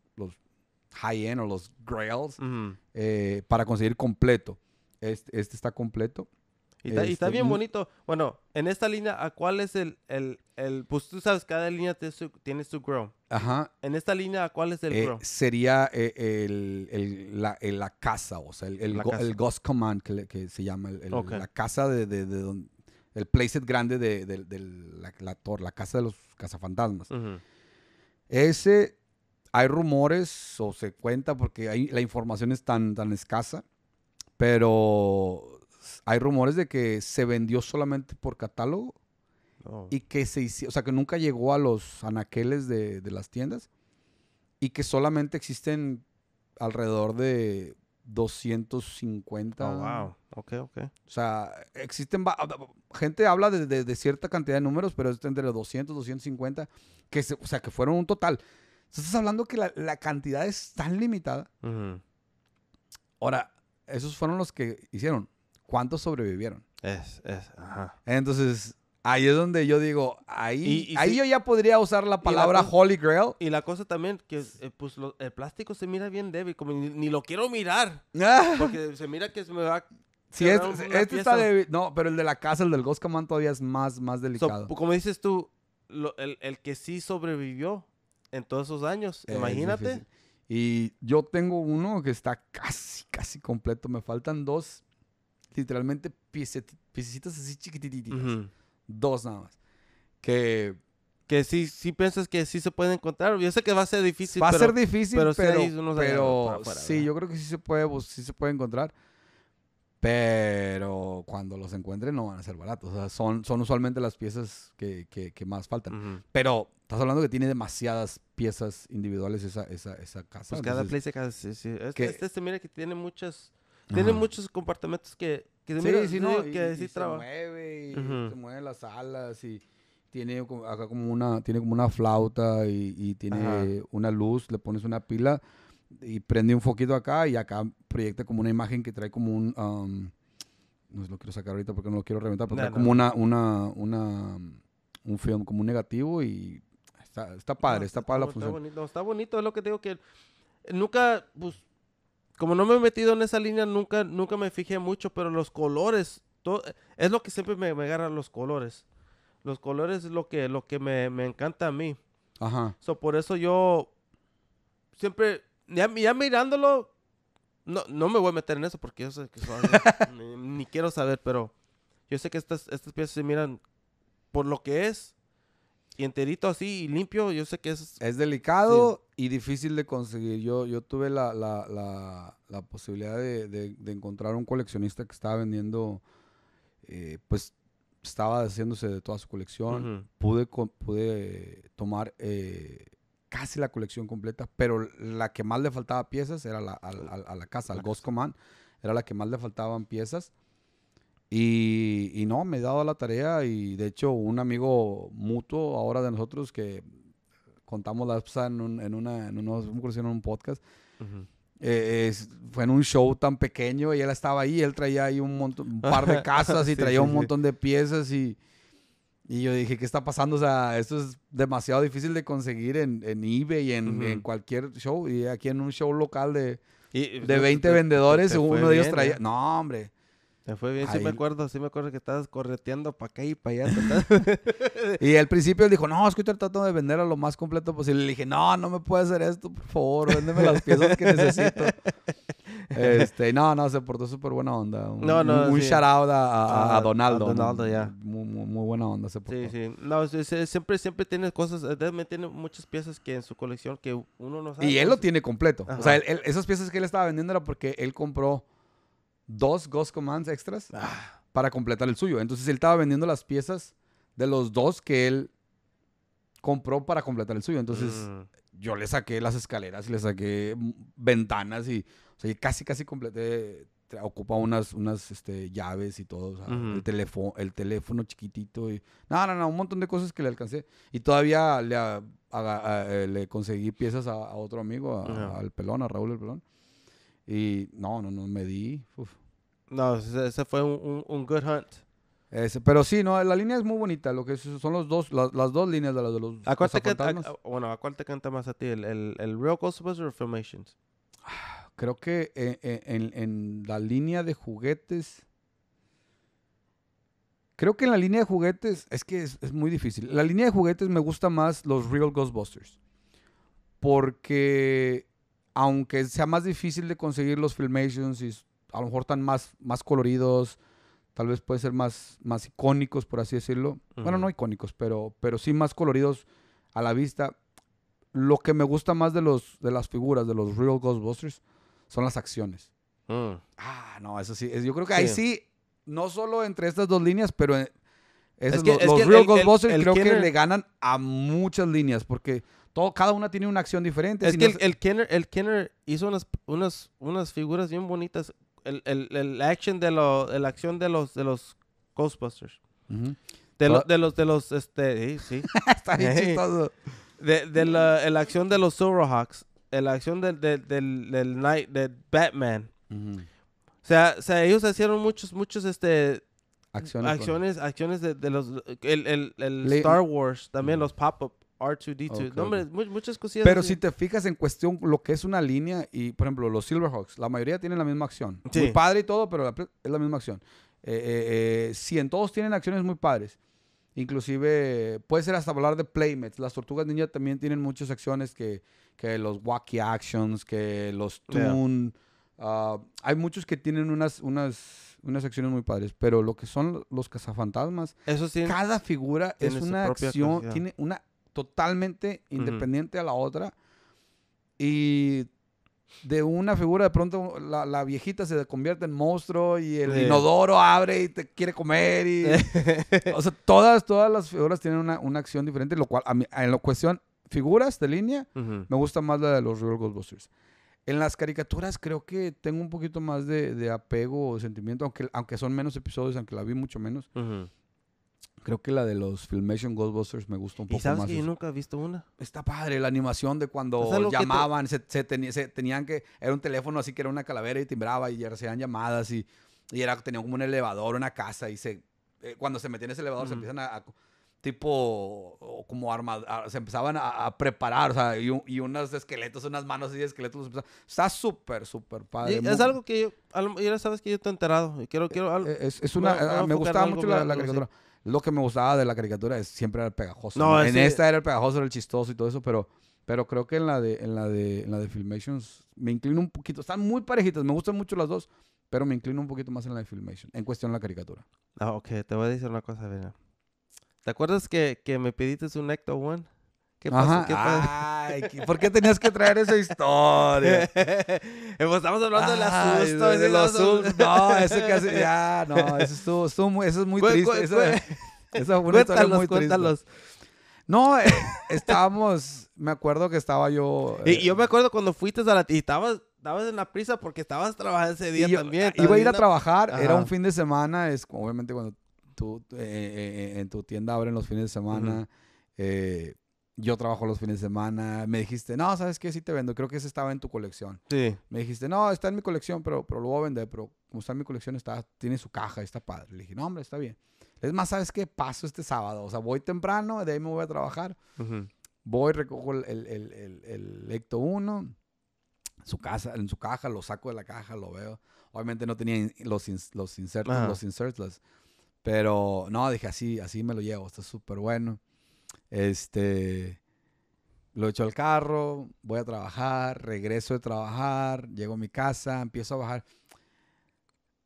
high-end o los grails eh, para conseguir completo. Este, este, está completo. Y está, está, este, bien mm. bonito. Bueno, en esta línea, ¿a cuál es el, el, el pues tú sabes, cada línea tiene su, tiene su grow. Ajá. En esta línea, ¿a cuál es el eh, grow? Sería eh, el, el, la, la, casa, o sea, el, Ghost Command que, que se llama, la casa de, de, donde, el playset grande de, de la, la, torre, la casa de los cazafantasmas. Ese hay rumores o se cuenta porque la información es tan, tan escasa, pero hay rumores de que se vendió solamente por catálogo oh. y que se hizo, o sea, que nunca llegó a los anaqueles de, las tiendas y que solamente existen alrededor de 250. Oh, wow. Ok, ok. O sea, existen. Gente habla de, cierta cantidad de números, pero es entre los 200, 250, que se, o sea, que fueron un total estás hablando que la, cantidad es tan limitada. Ahora, esos fueron los que hicieron. ¿Cuántos sobrevivieron? Es, es, ajá. Entonces, ahí es donde yo digo, ahí, ahí yo ya podría usar la palabra Holy Grail. Y la cosa también, que eh, pues, el plástico se mira bien débil, como ni, lo quiero mirar. porque se mira que se me va Sí, este, está débil. No, pero el de la casa, el del Ghost Command, todavía es más, más delicado. como dices tú, el, el, que sí sobrevivió en todos esos años. Imagínate. Y yo tengo uno que está casi, casi completo. Me faltan dos, literalmente piecitas así chiquitititas. Dos nada más. Que que sí, sí piensas que sí se pueden encontrar. Yo sé que va a ser difícil. Va a ser difícil, pero, sí, yo creo que sí se puede, sí se puede encontrar. Pero cuando los encuentren no van a ser baratos. O sea, son, son usualmente las piezas que, que, más faltan. Pero Estás hablando que tiene demasiadas piezas individuales esa, esa, esa casa. Pues cada place, es, que, este, este, mira que tiene muchas, tiene muchos compartimentos que, que sí, mira, sí, no, que sí se mueve, y se mueven las alas y tiene acá como una, tiene como una flauta y, tiene una luz, le pones una pila y prende un foquito acá y acá proyecta como una imagen que trae como un, um, no no lo quiero sacar ahorita porque no lo quiero reventar, pero trae como una, una, una, um, un film como un negativo y está, padre, está, padre la función. Bonito, está bonito, es lo que digo que nunca, pues, como no me he metido en esa línea, nunca, nunca me fijé mucho, pero los colores, todo, es lo que siempre me, me agarran los colores. Los colores es lo que, lo que me, me encanta a mí. Ajá. por eso yo siempre, ya, mirándolo, no, no, me voy a meter en eso porque yo sé que ni, ni, quiero saber, pero yo sé que estas, estas piezas se miran por lo que es y enterito así limpio, yo sé que es... Es delicado y difícil de conseguir. Yo, yo tuve la, posibilidad de, de, encontrar un coleccionista que estaba vendiendo, eh, pues estaba haciéndose de toda su colección. Pude, tomar eh, casi la colección completa, pero la que más le faltaba piezas era la, a, la casa, al Ghost Command. Era la que más le faltaban piezas. Y, no, me he dado la tarea y de hecho un amigo mutuo ahora de nosotros que contamos la pasada en, un, en, una, en un podcast, eh, fue en un show tan pequeño y él estaba ahí, él traía ahí un, montón, un par de casas y traía un montón de piezas y, y, yo dije, ¿qué está pasando? O sea, esto es demasiado difícil de conseguir en, en eBay y en, cualquier show y aquí en un show local de, de 20 vendedores, uno de ellos traía... ¿eh? No, hombre se fue bien, sí me acuerdo, sí me acuerdo que estabas correteando para acá y para allá. y al principio él dijo, no, es que estoy tratando de vender a lo más completo posible. Le dije, no, no me puedes hacer esto, por favor, véndeme las piezas que necesito. este, no, no, se portó súper buena onda. Un, no, no, un, shout out a, ah, Donaldo. Donaldo, ya. Muy, buena onda se portó. Sí, sí. No, siempre, siempre tiene cosas, también eh, tiene muchas piezas que en su colección que uno no sabe. Y él lo tiene completo. O sea, esas piezas que él estaba vendiendo era porque él compró dos Ghost Commands extras ah. para completar el suyo. Entonces él estaba vendiendo las piezas de los dos que él compró para completar el suyo. Entonces mm. yo le saqué las escaleras le saqué ventanas y casi, casi completé. Ocupa unas, unas este, llaves y todo, el, teléfono, el teléfono chiquitito y... No, no, no, un montón de cosas que le alcancé. Y todavía le, eh, conseguí piezas a, otro amigo, al pelón, a Raúl el pelón. Y no, no, no, me di. No, ese, fue un, good hunt. pero sí, no, la línea es muy bonita, lo que son los dos, las, dos líneas de, de los a, Bueno, ¿a cuál te canta más a ti? ¿El, Real Ghostbusters o Filmations? Creo que eh, eh, en, la línea de juguetes... Creo que en la línea de juguetes es que es, es muy difícil. La línea de juguetes me gusta más los Real Ghostbusters. Porque aunque sea más difícil de conseguir los filmations y a lo mejor están más, más coloridos, tal vez puede ser más, más icónicos, por así decirlo. Bueno, no icónicos, pero, pero sí más coloridos a la vista. Lo que me gusta más de, los, de las figuras, de los Real Ghostbusters, son las acciones. Mm. Ah, no, eso sí. Yo creo que ahí sí, no solo entre estas dos líneas, pero eh, los, Real Ghostbusters creo que le ganan a muchas líneas, porque todo, cada una tiene una acción diferente. Es que el, el, Kenner, hizo unas, unas, unas figuras bien bonitas. El, el, el action de lo, la acción de los, de los Ghostbusters. de, de, los, de los, este, sí. sí. Está bien chistoso. De, la, la, acción de los Silverhawks. De la acción del, del, del, Night, de Batman. O sea, o ellos hicieron muchos, muchos, este... Acciones. Acciones, acciones de, los... El, el, el Star Wars, también los pop-up. R2D2. no, hombre, muchas cosillas. Pero si te fijas en cuestión lo que es una línea y, por ejemplo, los Silverhawks, la mayoría tienen la misma acción. Sí. Muy padre y todo, pero es la misma acción. Eh, eh, eh, si en todos tienen acciones muy padres. Inclusive puede ser hasta hablar de playmates. Las tortugas ninja también tienen muchas acciones que, que los wacky actions, que los Toon. Ah, hay muchos que tienen unas, unas, acciones muy padres, pero lo que son los cazafantasmas, Eso cada figura es una acción, tiene una totalmente independiente a la otra. Y de una figura, de pronto la, viejita se convierte en monstruo y el inodoro abre y te quiere comer. Y, o sea, todas, todas las figuras tienen una, acción diferente, lo cual, en la cuestión figuras de línea, me gusta más la de los Real Ghostbusters. En las caricaturas creo que tengo un poquito más de, apego o sentimiento, aunque, aunque son menos episodios, aunque la vi mucho menos. Creo que la de los Filmation Ghostbusters me gusta un poco más. ¿Y sabes que nunca he visto una? Está padre la animación de cuando llamaban, se, tenían que... Era un teléfono así que era una calavera y timbraba y hacían llamadas y, y era, tenía como un elevador, una casa y se... Eh, cuando se metían en ese elevador se empiezan a... tipo como se empezaban a, preparar o sea y, unos esqueletos unas manos así de esqueletos está súper súper padre es algo que yo ya sabes que yo he enterado quiero eh, quiero eh, es, una ah, me gustaba mucho la, lo que me gustaba de la caricatura es siempre el pegajoso. En esta era el pegajoso, era el chistoso y todo eso, pero, pero creo que en la, de, la de, la de Filmations me inclino un poquito. Están muy parejitas, me gustan mucho las dos, pero me inclino un poquito más en la de Filmation, en cuestión la caricatura. Ah, ok, te voy a decir una cosa, Vera. ¿Te acuerdas que, que me pediste un Ecto One? ¿Qué pasó? ¿Qué pasó? Ay, ¿Por qué tenías que traer esa historia? Pues, estamos hablando del asusto. De, de los No, eso casi. Ya, no, eso, es muy triste. eso, una historia muy cuéntalos. No, eh, estábamos. me acuerdo que estaba yo. y eh, yo me acuerdo cuando fuiste a la. Y estabas en la prisa porque estabas trabajando ese día también. Iba a ir a trabajar, era un fin de semana, es obviamente cuando tú eh, en tu tienda abren los fines de semana, eh, yo trabajo los fines de semana. Me dijiste, no, ¿sabes qué? Sí te vendo. Creo que ese estaba en tu colección. Sí. Me dijiste, no, está en mi colección, pero, pero lo voy a vender. Pero como está en mi colección, está, tiene su caja, está padre. Le dije, no, hombre, está bien. Es más, ¿sabes qué? Paso este sábado. O sea, voy temprano, de ahí me voy a trabajar. Voy, recojo el, el, el, el Ecto 1 su casa, en su caja, lo saco de la caja, lo veo. Obviamente no tenía los, los insertos, los Pero no, dije así, así me lo llevo, está súper bueno. Este, lo echo al carro, voy a trabajar, regreso de trabajar, llego a mi casa, empiezo a bajar.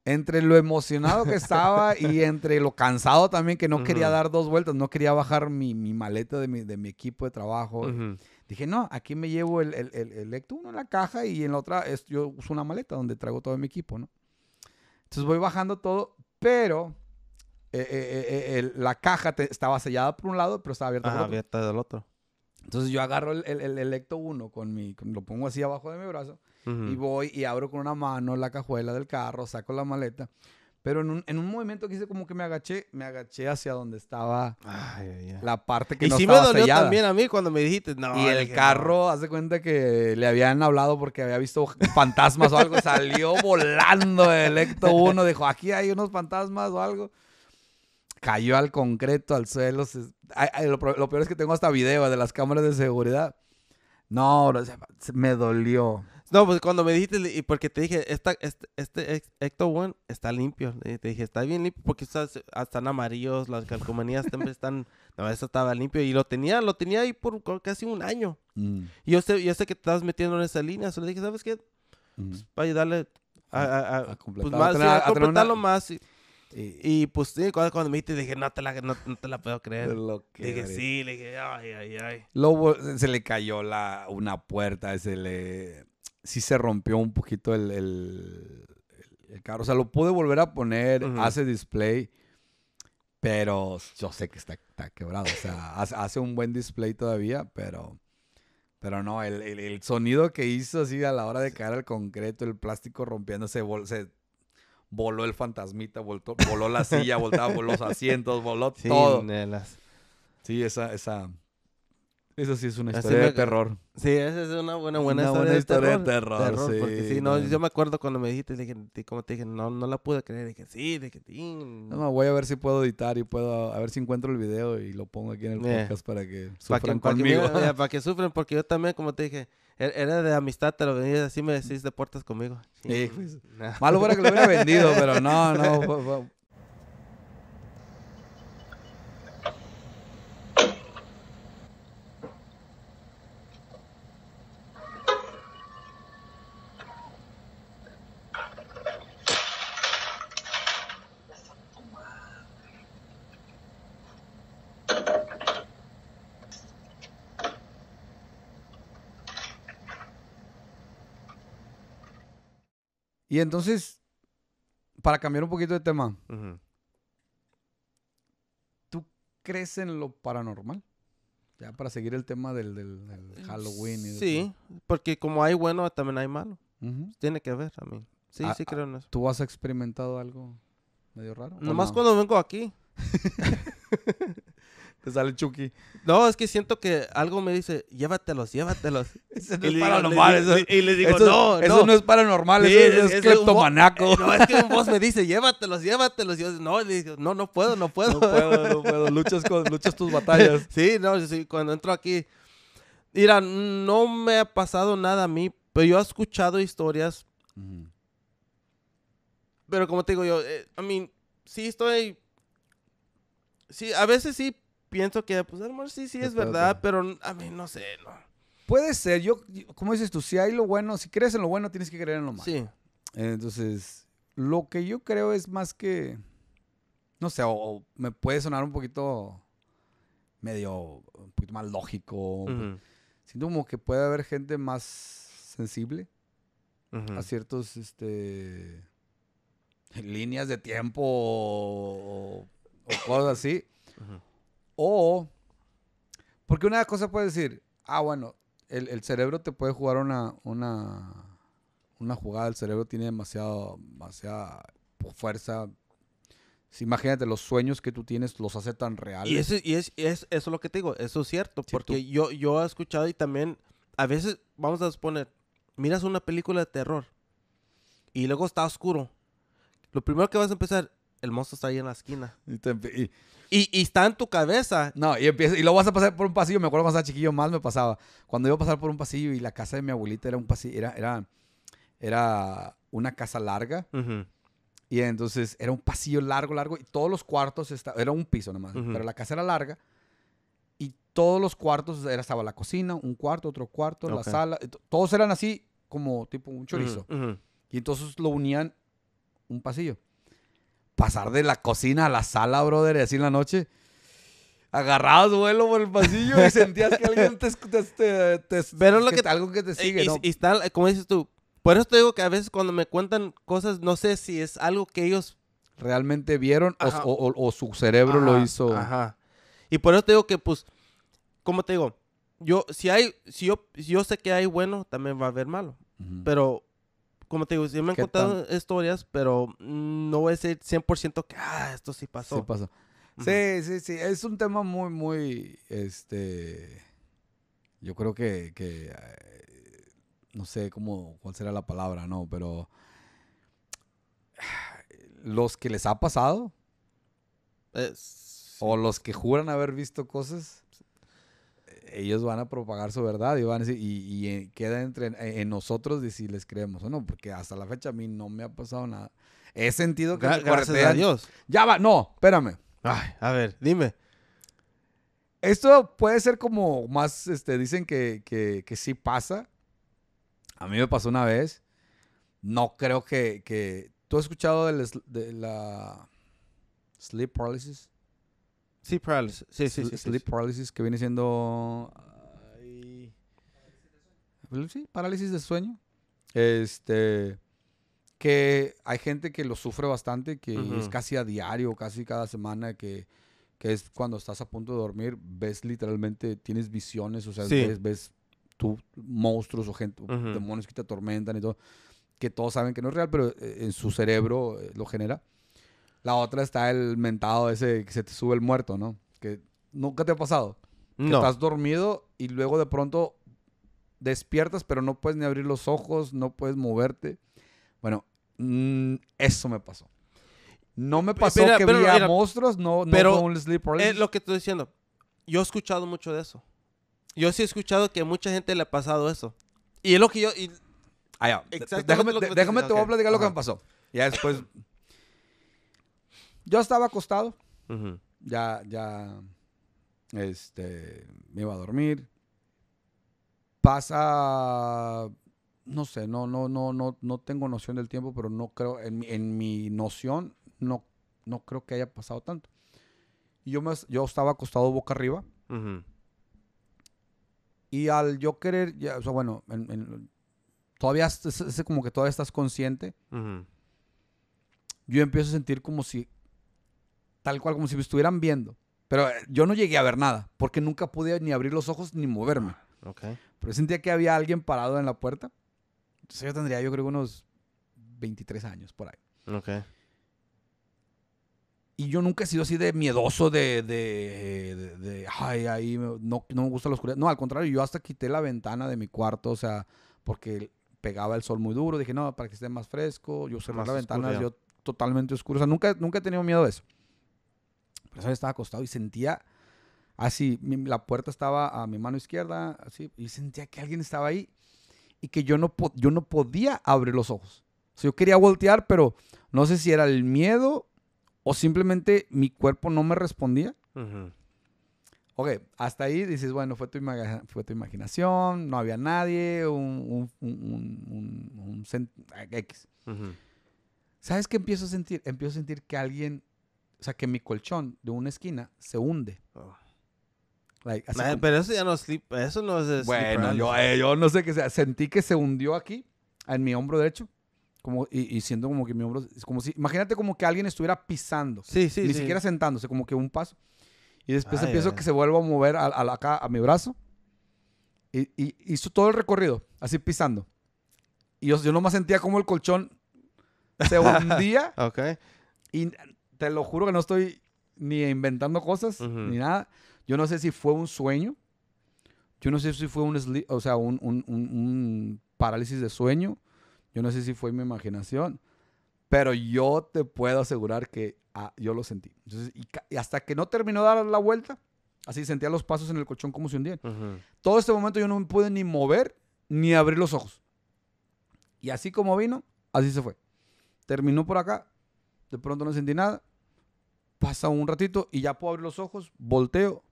Entre lo emocionado que estaba y entre lo cansado también, que no quería dar dos vueltas, no quería bajar mi, maleta de mi, equipo de trabajo. Dije, no, aquí me llevo el, el, el, uno en la caja y en la otra yo uso una maleta donde traigo todo mi equipo, ¿no? Entonces voy bajando todo, pero eh, eh, eh, la caja estaba sellada por un lado, pero estaba abierta por otro. abierta del otro. Entonces yo agarro el, el, Electo 1 con mi, lo pongo así abajo de mi brazo y voy y abro con una mano la cajuela del carro, saco la maleta. Pero en un, en un movimiento que hice como que me agaché, me agaché hacia donde estaba la parte que y sí me dolió también a mí cuando me dijiste, Y el carro, hace cuenta que le habían hablado porque había visto fantasmas o algo. Salió volando el Electo 1, dijo, aquí hay unos fantasmas o algo cayó al concreto, al suelo. lo, peor es que tengo hasta video de las cámaras de seguridad. No, me dolió. No, pues cuando me dijiste, y porque te dije, este, este One está limpio. te dije, está bien limpio, porque están amarillos, las calcomanías también están. No, eso estaba limpio. Y lo tenía, lo tenía ahí por casi un año. Mm. Y yo sé, yo sé que te estabas metiendo en esa línea. Solo dije, ¿sabes qué? Mm. Pues, para ayudarle a, a, más, completarlo más. Y, pues sí, cuando, me dijiste, dije, no te la, no, te la puedo creer. dije, sí, le dije, ay, ay, ay. Luego se le cayó la, una puerta, le... Sí se rompió un poquito el, el, carro. O sea, lo pude volver a poner, hace display, pero yo sé que está, está quebrado. O sea, hace un buen display todavía, pero... Pero no, el, el, sonido que hizo así a la hora de caer al concreto, el plástico rompiéndose, se, voló el fantasmita, voló la silla, voltaba, voló los asientos, voló todo. Sí, esa, esa, eso sí es una historia de terror. Sí, esa es una buena, buena, historia, de terror. de terror. sí, porque sí, no, yo me acuerdo cuando me dijiste, dije, como te dije, no, no la pude creer, dije, sí, dije, sí. No, voy a ver si puedo editar y puedo, a ver si encuentro el video y lo pongo aquí en el eh. podcast para que sufran conmigo. Para que, sufran, sufren, porque yo también, como te dije, er, era de amistad, te lo venías así, me decís de puertas conmigo. Sí, pues, Malo fuera que lo hubiera vendido, pero no, no. Y entonces, para cambiar un poquito de tema, ¿tú crees en lo paranormal? Ya para seguir el tema del, mm, Halloween. Y sí, porque como hay bueno, también hay malo. Tiene que ver también. Sí, ah, sí creo en eso. ¿Tú has experimentado algo medio raro? Nomás cuando vengo aquí. sale Chucky. No, es que siento que algo me dice, llévatelos, llévatelos. Eso no y es paranormal. Digo, y les digo, no, Eso no, es paranormal, es, es, es no, es que un voz me dice, llévatelos, llévatelos. Yo, no, digo, no, no puedo, no puedo. No puedo, Luchas, con, luchas tus batallas. sí, no, sí, cuando entro aquí... Mira, no me ha pasado nada a mí, pero yo he escuchado historias. Pero como te digo yo, a eh, I sí estoy... Sí, a veces sí pienso que, pues, amor, sí, sí, es verdad, pero a mí no sé, no. Puede ser, yo, como dices tú, si hay lo bueno, si crees en lo bueno, tienes que creer en lo malo. Sí. Entonces, lo que yo creo es más que, no sé, o, me puede sonar un poquito medio, un poquito más lógico. Siento como que puede haber gente más sensible a ciertos, este, líneas de tiempo o, cosas así. O, porque una cosa puede decir, ah, bueno, el, cerebro te puede jugar una, una, una, jugada, el cerebro tiene demasiado, demasiada fuerza. imagínate, los sueños que tú tienes los hace tan reales. Y, eso, es, eso lo que te digo, eso es cierto, porque yo, yo he escuchado y también, a veces, vamos a suponer, miras una película de terror y luego está oscuro. Lo primero que vas a empezar, el monstruo está ahí en la esquina. Y, está en tu cabeza. No, y, y lo vas a pasar por un pasillo. Me acuerdo cuando a chiquillo, más me pasaba. Cuando iba a pasar por un pasillo y la casa de mi abuelita era un pasillo, era, era, era una casa larga. Y entonces era un pasillo largo, largo. Y todos los cuartos, estaban, era un piso nomás, pero la casa era larga. Y todos los cuartos, era, estaba la cocina, un cuarto, otro cuarto, la sala. Todos eran así como tipo un chorizo. Y entonces lo unían un pasillo pasar de la cocina a la sala, brother, y así en la noche. Agarrabas vuelo por el pasillo y sentías que alguien te... te, Pero lo que, algo que te sigue, ¿no? está, como dices tú, por eso te digo que a veces cuando me cuentan cosas, no sé si es algo que ellos... Realmente vieron o, su cerebro lo hizo. Ajá. Y por eso te digo que, pues, como te digo, yo, si hay, si yo, sé que hay bueno, también va a haber malo. Pero como te digo, yo me han contado historias, pero no voy a decir 100% que, ah, esto sí pasó. Sí pasó. Sí, sí, sí. Es un tema muy, muy, este... Yo creo que, eh, no sé cómo, cuál será la palabra, ¿no? Pero los que les ha pasado, eh, o los que juran haber visto cosas, ellos van a propagar su verdad y van y, eh, queda entre eh, en nosotros de si les creemos o no, porque hasta la fecha a mí no me ha pasado nada. He sentido que... gracias a Dios. Ya va, no, espérame. a ver, dime. Esto puede ser como más, este, dicen que, que, sí pasa. A mí me pasó una vez. No creo que... que... ¿Tú has escuchado de la... Sleep Paralysis? Sí, parálisis. Sí, sí, sí, sleep paralysis, que viene siendo. sí, parálisis de sueño. Este. Que hay gente que lo sufre bastante, que es casi a diario, casi cada semana, que, que, es cuando estás a punto de dormir, ves literalmente, tienes visiones, o sea, ves, ves tú monstruos o gente, demonios que te atormentan y todo, que todos saben que no es real, pero eh, en su cerebro eh, lo genera. La otra está el mentado ese que se te sube el muerto, ¿no? Que nunca te ha pasado. No. Que estás dormido y luego de pronto despiertas, pero no puedes ni abrir los ojos, no puedes moverte. Bueno, mm, eso me pasó. No me pasó que pero, monstruos, no, pero no un sleep Es lo que estoy diciendo. Yo he escuchado mucho de eso. Yo sí he escuchado que a mucha gente le ha pasado eso. Y es lo que yo. Déjame, déjame te voy a platicar lo que me pasó. Ya después yo estaba acostado. Ya, ya, este, me iba a dormir. Pasa, no sé, no, no, no, no, no tengo noción del tiempo, pero no creo, en, mi noción, no, no creo que haya pasado tanto. Y yo, yo estaba acostado boca arriba. Y al yo querer, ya, bueno, todavía, es, como que todavía estás consciente. Yo empiezo a sentir como si tal cual como si me estuvieran viendo. Pero eh, yo no llegué a ver nada, porque nunca pude ni abrir los ojos ni moverme. Okay. Pero sentía que había alguien parado en la puerta. Entonces yo tendría, yo creo, unos 23 años por ahí. Okay. Y yo nunca he sido así de miedoso, de, de, ay, ahí no, me gusta la oscuridad. No, al contrario, yo hasta quité la ventana de mi cuarto, o sea, porque pegaba el sol muy duro. Dije, no, para que esté más fresco. Yo cerré la ventana, yo totalmente oscuro. O sea, nunca, nunca he tenido miedo de eso estaba acostado y sentía así, la puerta estaba a mi mano izquierda, así, y sentía que alguien estaba ahí y que yo no, yo no podía abrir los ojos. O sea, yo quería voltear, pero no sé si era el miedo o simplemente mi cuerpo no me respondía. Ok, hasta ahí dices, bueno, fue tu, fue tu imaginación, no había nadie, un, un, un, un X. ¿Sabes qué empiezo a sentir? Empiezo a sentir que alguien sea, que mi colchón de una esquina se hunde. Oh. Pero eso ya no eso no es Bueno, yo, eh, yo, no sé qué sea. Sentí que se hundió aquí, en mi hombro derecho. Como, y, y, siento como que mi hombro, como si, imagínate como que alguien estuviera pisando. Sí, sí, Ni siquiera sentándose, como que un paso. Y después empiezo que se vuelva a mover al acá, a mi brazo. Y, y, hizo todo el recorrido, así pisando. Y yo, yo nomás sentía como el colchón se hundía. ok. Y te lo juro que no estoy ni inventando cosas, ni nada. Yo no sé si fue un sueño. Yo no sé si fue un, o sea, un, parálisis de sueño. Yo no sé si fue mi imaginación. Pero yo te puedo asegurar que ah, yo lo sentí. y, hasta que no terminó de dar la vuelta, así sentía los pasos en el colchón como si hundían. Todo este momento yo no me pude ni mover ni abrir los ojos. Y así como vino, así se fue. Terminó por acá, de pronto no sentí nada, pasa un ratito y ya puedo abrir los ojos, volteo,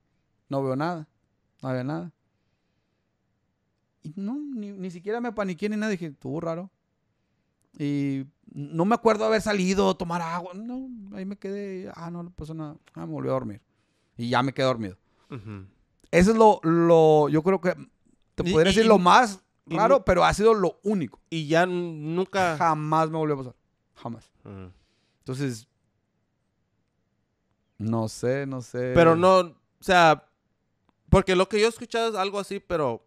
no veo nada, no veo nada. Y no, ni, siquiera me paniqué ni nada, dije, estuvo raro. Y no me acuerdo haber salido, a tomar agua, no, ahí me quedé, ah, no, no pasó nada, ah, me volví a dormir. Y ya me quedé dormido. Eso es lo, lo, yo creo que, te podría decir lo más raro, pero ha sido lo único. Y ya nunca... Jamás me volvió a pasar, jamás. Entonces, no sé, no sé. Pero no, o sea, porque lo que yo he escuchado es algo así, pero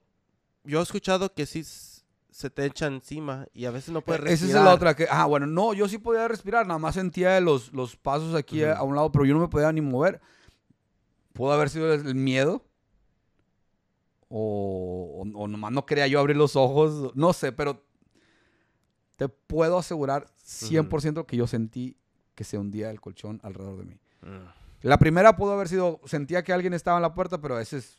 yo he escuchado que sí se te echa encima y a veces no puedes respirar. Esa es la otra que, ah, bueno, no, yo sí podía respirar, nada más sentía los, los pasos aquí eh, a un lado, pero yo no me podía ni mover. Pudo haber sido el miedo. O, o, nomás no quería yo abrir los ojos, no sé, pero te puedo asegurar 100% que yo sentí que se hundía el colchón alrededor de mí. Ah. La primera pudo haber sido, sentía que alguien estaba en la puerta, pero ese es,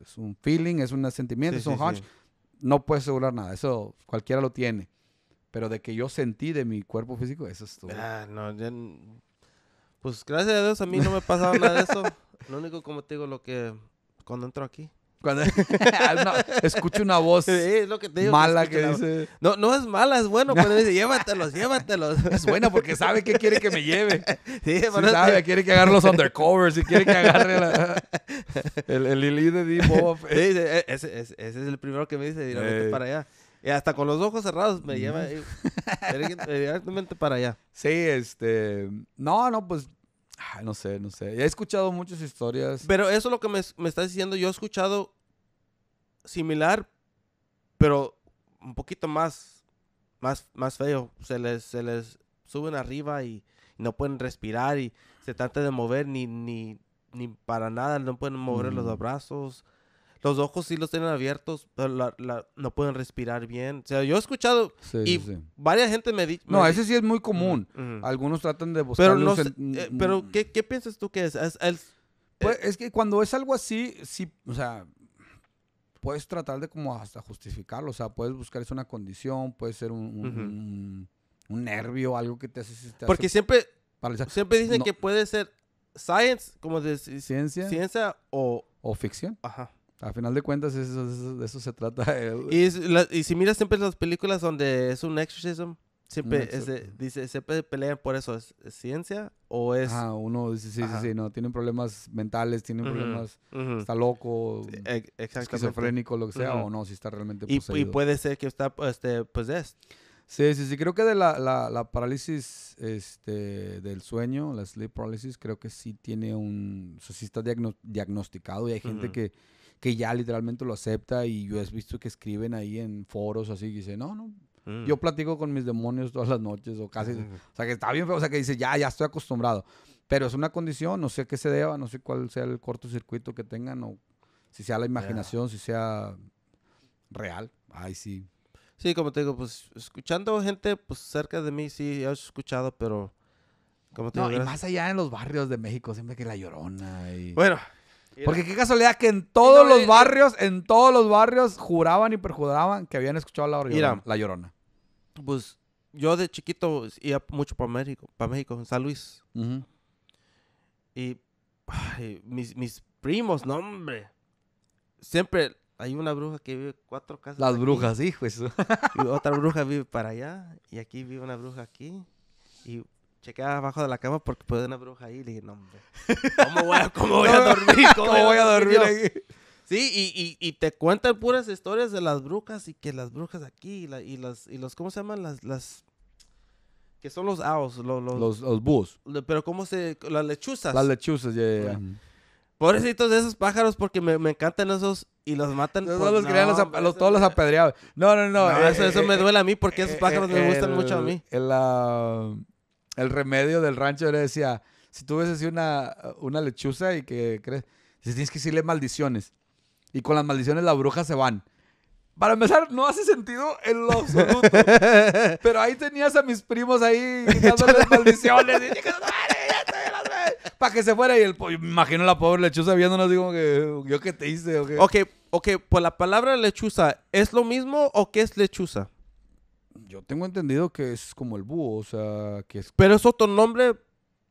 es un feeling, es un sentimiento, es un hunch. No puedes asegurar nada, eso cualquiera lo tiene. Pero de que yo sentí de mi cuerpo físico, eso es Ah, no, ya, pues gracias a Dios a mí no me pasaba nada de eso. Lo único, como te digo, lo que cuando entro aquí, cuando... escucha ah, escucho una voz mala que, dice. No, no es mala, es bueno, pero dice, llévatelos, llévatelos. Es buena porque sabe que quiere que me lleve. Sí, sabe, quiere que agarre los undercovers y quiere que agarre el, el Lili de D. Bob. Sí, e, ese, es el primero que me dice, directamente eh. para allá. Y hasta con los ojos cerrados me lleva directamente para allá. Sí, este... No, no, pues Ah, no sé, no sé. He escuchado muchas historias. Pero eso es lo que me, me estás diciendo. Yo he escuchado similar, pero un poquito más, más, más feo. Se les, se les suben arriba y, no pueden respirar y se trata de mover ni, ni, ni para nada. No pueden mover los mm. brazos los ojos sí los tienen abiertos, pero no pueden respirar bien. O sea, yo he escuchado sí, y varias gente me dice... No, ese sí es muy común. Algunos tratan de buscar... Pero, eh, no pero ¿qué, ¿qué, piensas tú que es? Pues, eh, es, que cuando es algo así, sí, o sea, puedes tratar de como hasta justificarlo. O sea, puedes buscar una condición, puede ser un, un, nervio, algo que te hace... Porque siempre, siempre dicen que puede ser science, como de ciencia, ciencia o... O ficción. Ajá. A final de cuentas, eso, de eso se trata. Y, si miras siempre las películas donde es un exorcismo, siempre un exorcism. siempre pelean por eso. ¿Es, ciencia o es...? Ah, uno dice, sí, sí, sí, no. Tienen problemas mentales, tienen problemas... Está loco, esquizofrénico, lo que sea, o no, si está realmente poseído. Y, puede ser que está, este, es pues, Sí, sí, sí. Creo que de la, la, parálisis este, del sueño, la sleep paralysis, creo que sí tiene un... O sea, sí está diagnosticado y hay gente que que ya literalmente lo acepta y yo he visto que escriben ahí en foros así y dice, no, no, mm. yo platico con mis demonios todas las noches o casi, mm. o sea que está bien, o sea que dice, ya, ya estoy acostumbrado, pero es una condición, no sé qué se deba, no sé cuál sea el cortocircuito que tengan o si sea la imaginación, si sea real, ay sí. Sí, como te digo, pues escuchando gente pues cerca de mí, sí, he escuchado, pero... Como te no, y más allá en los barrios de México, siempre que la llorona y... Bueno, porque qué casualidad que en todos los eh, eh. barrios, en todos los barrios, juraban y perjuraban que habían escuchado la llorona. Mira, la llorona. Pues yo de chiquito iba mucho para México, para México, San Luis. Y mis, mis primos, no hombre. Siempre hay una bruja que vive cuatro casas. Las brujas, hijo. Eso. Y otra bruja vive para allá. Y aquí vive una bruja aquí. Y chequeaba abajo de la cama porque puede una bruja ahí. Y le dije, no, hombre, ¿cómo voy a, dormir? ¿Cómo, voy a dormir aquí? Sí, y, te cuentan puras historias de las brujas y que las brujas aquí y, las, y los, ¿cómo se llaman? Las, las, que son los aos, los, los, búhos. Pero ¿cómo se, las lechuzas? Las lechuzas, ya, ya, Pobrecitos de esos pájaros porque me, encantan esos y los matan. Todos los, no, No, no, no. Eh, eso, eh, me eh, duele a mí porque esos pájaros me gustan mucho a mí. El, la el remedio del rancho le decía, si tú ves así una, una lechuza y que crees, si tienes que decirle maldiciones. Y con las maldiciones las brujas se van. Para empezar, no hace sentido en lo absoluto. pero ahí tenías a mis primos ahí dándoles maldiciones. para que se fuera. Y el, imagino la pobre lechuza viéndonos, digo, yo qué te hice. Okay? ok, ok, pues la palabra lechuza, ¿es lo mismo o qué es lechuza? Yo tengo entendido que es como el búho, o sea, que es... Pero es otro nombre...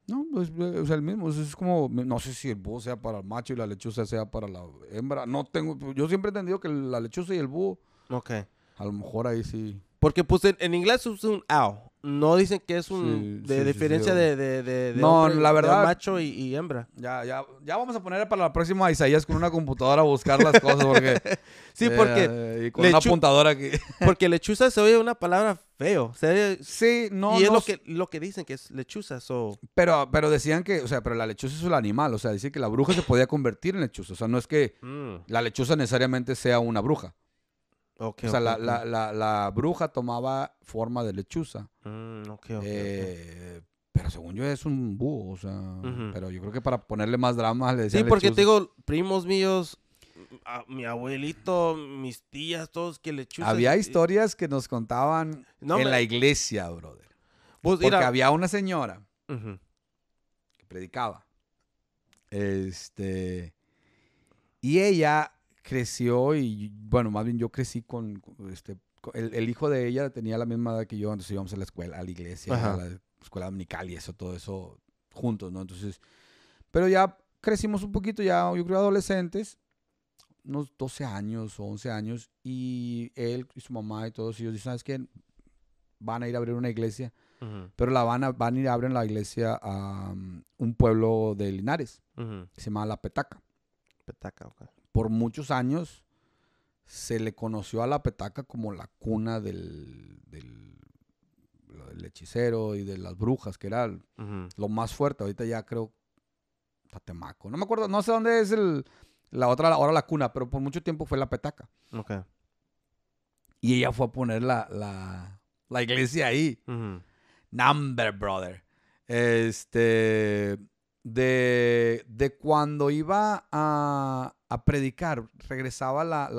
No, es, pues, eh, el mismo, es, como, no sé si el búho sea para el macho y la lechuza sea para la hembra, no tengo, yo siempre he entendido que la lechuza y el búho... Ok. A lo mejor ahí sí... Porque pues en, en inglés es un owl, no dicen que es un de diferencia de, la verdad, macho y, hembra. Ya, ya, ya vamos a poner para la próxima Isaías con una computadora a buscar las cosas porque sí, porque eh, con una apuntadora porque lechuza se oye una palabra feo, sí, no, y es lo que lo que dicen que es lechuza Pero pero decían que, o sea, pero la lechuza es el animal, o sea, dice que la bruja se podía convertir en lechuza, o sea, no es que mm. la lechuza necesariamente sea una bruja o sea, la, bruja tomaba forma de lechuza. Mm, eh, pero según yo es un búho, o sea, pero yo creo que para ponerle más drama le Sí, porque tengo primos míos, mi abuelito, mis tías, todos que lechuza. Había historias que nos contaban en la iglesia, brother. Pues, porque había una señora que predicaba. Este y ella creció y, bueno, más bien yo crecí con, este, el, hijo de ella tenía la misma edad que yo, entonces íbamos a la escuela, a la iglesia, a la escuela dominical y eso, todo eso juntos, ¿no? Entonces, pero ya crecimos un poquito, ya yo creo adolescentes, unos 12 años o 11 años, y él y su mamá y todos ellos dicen, ¿sabes qué? Van a ir a abrir una iglesia, pero la van a, van a ir a abrir la iglesia a mm, un pueblo de Linares, que se llama La Petaca. Petaca, ok por muchos años se le conoció a la petaca como la cuna del, del, hechicero y de las brujas, que era lo más fuerte. Ahorita ya creo Tatemaco. No me acuerdo, no sé dónde es el, la otra, ahora la cuna, pero por mucho tiempo fue la petaca. Ok. Y ella fue a poner la, iglesia ahí. Number, brother. Este, de, de cuando iba a, predicar, regresaba la,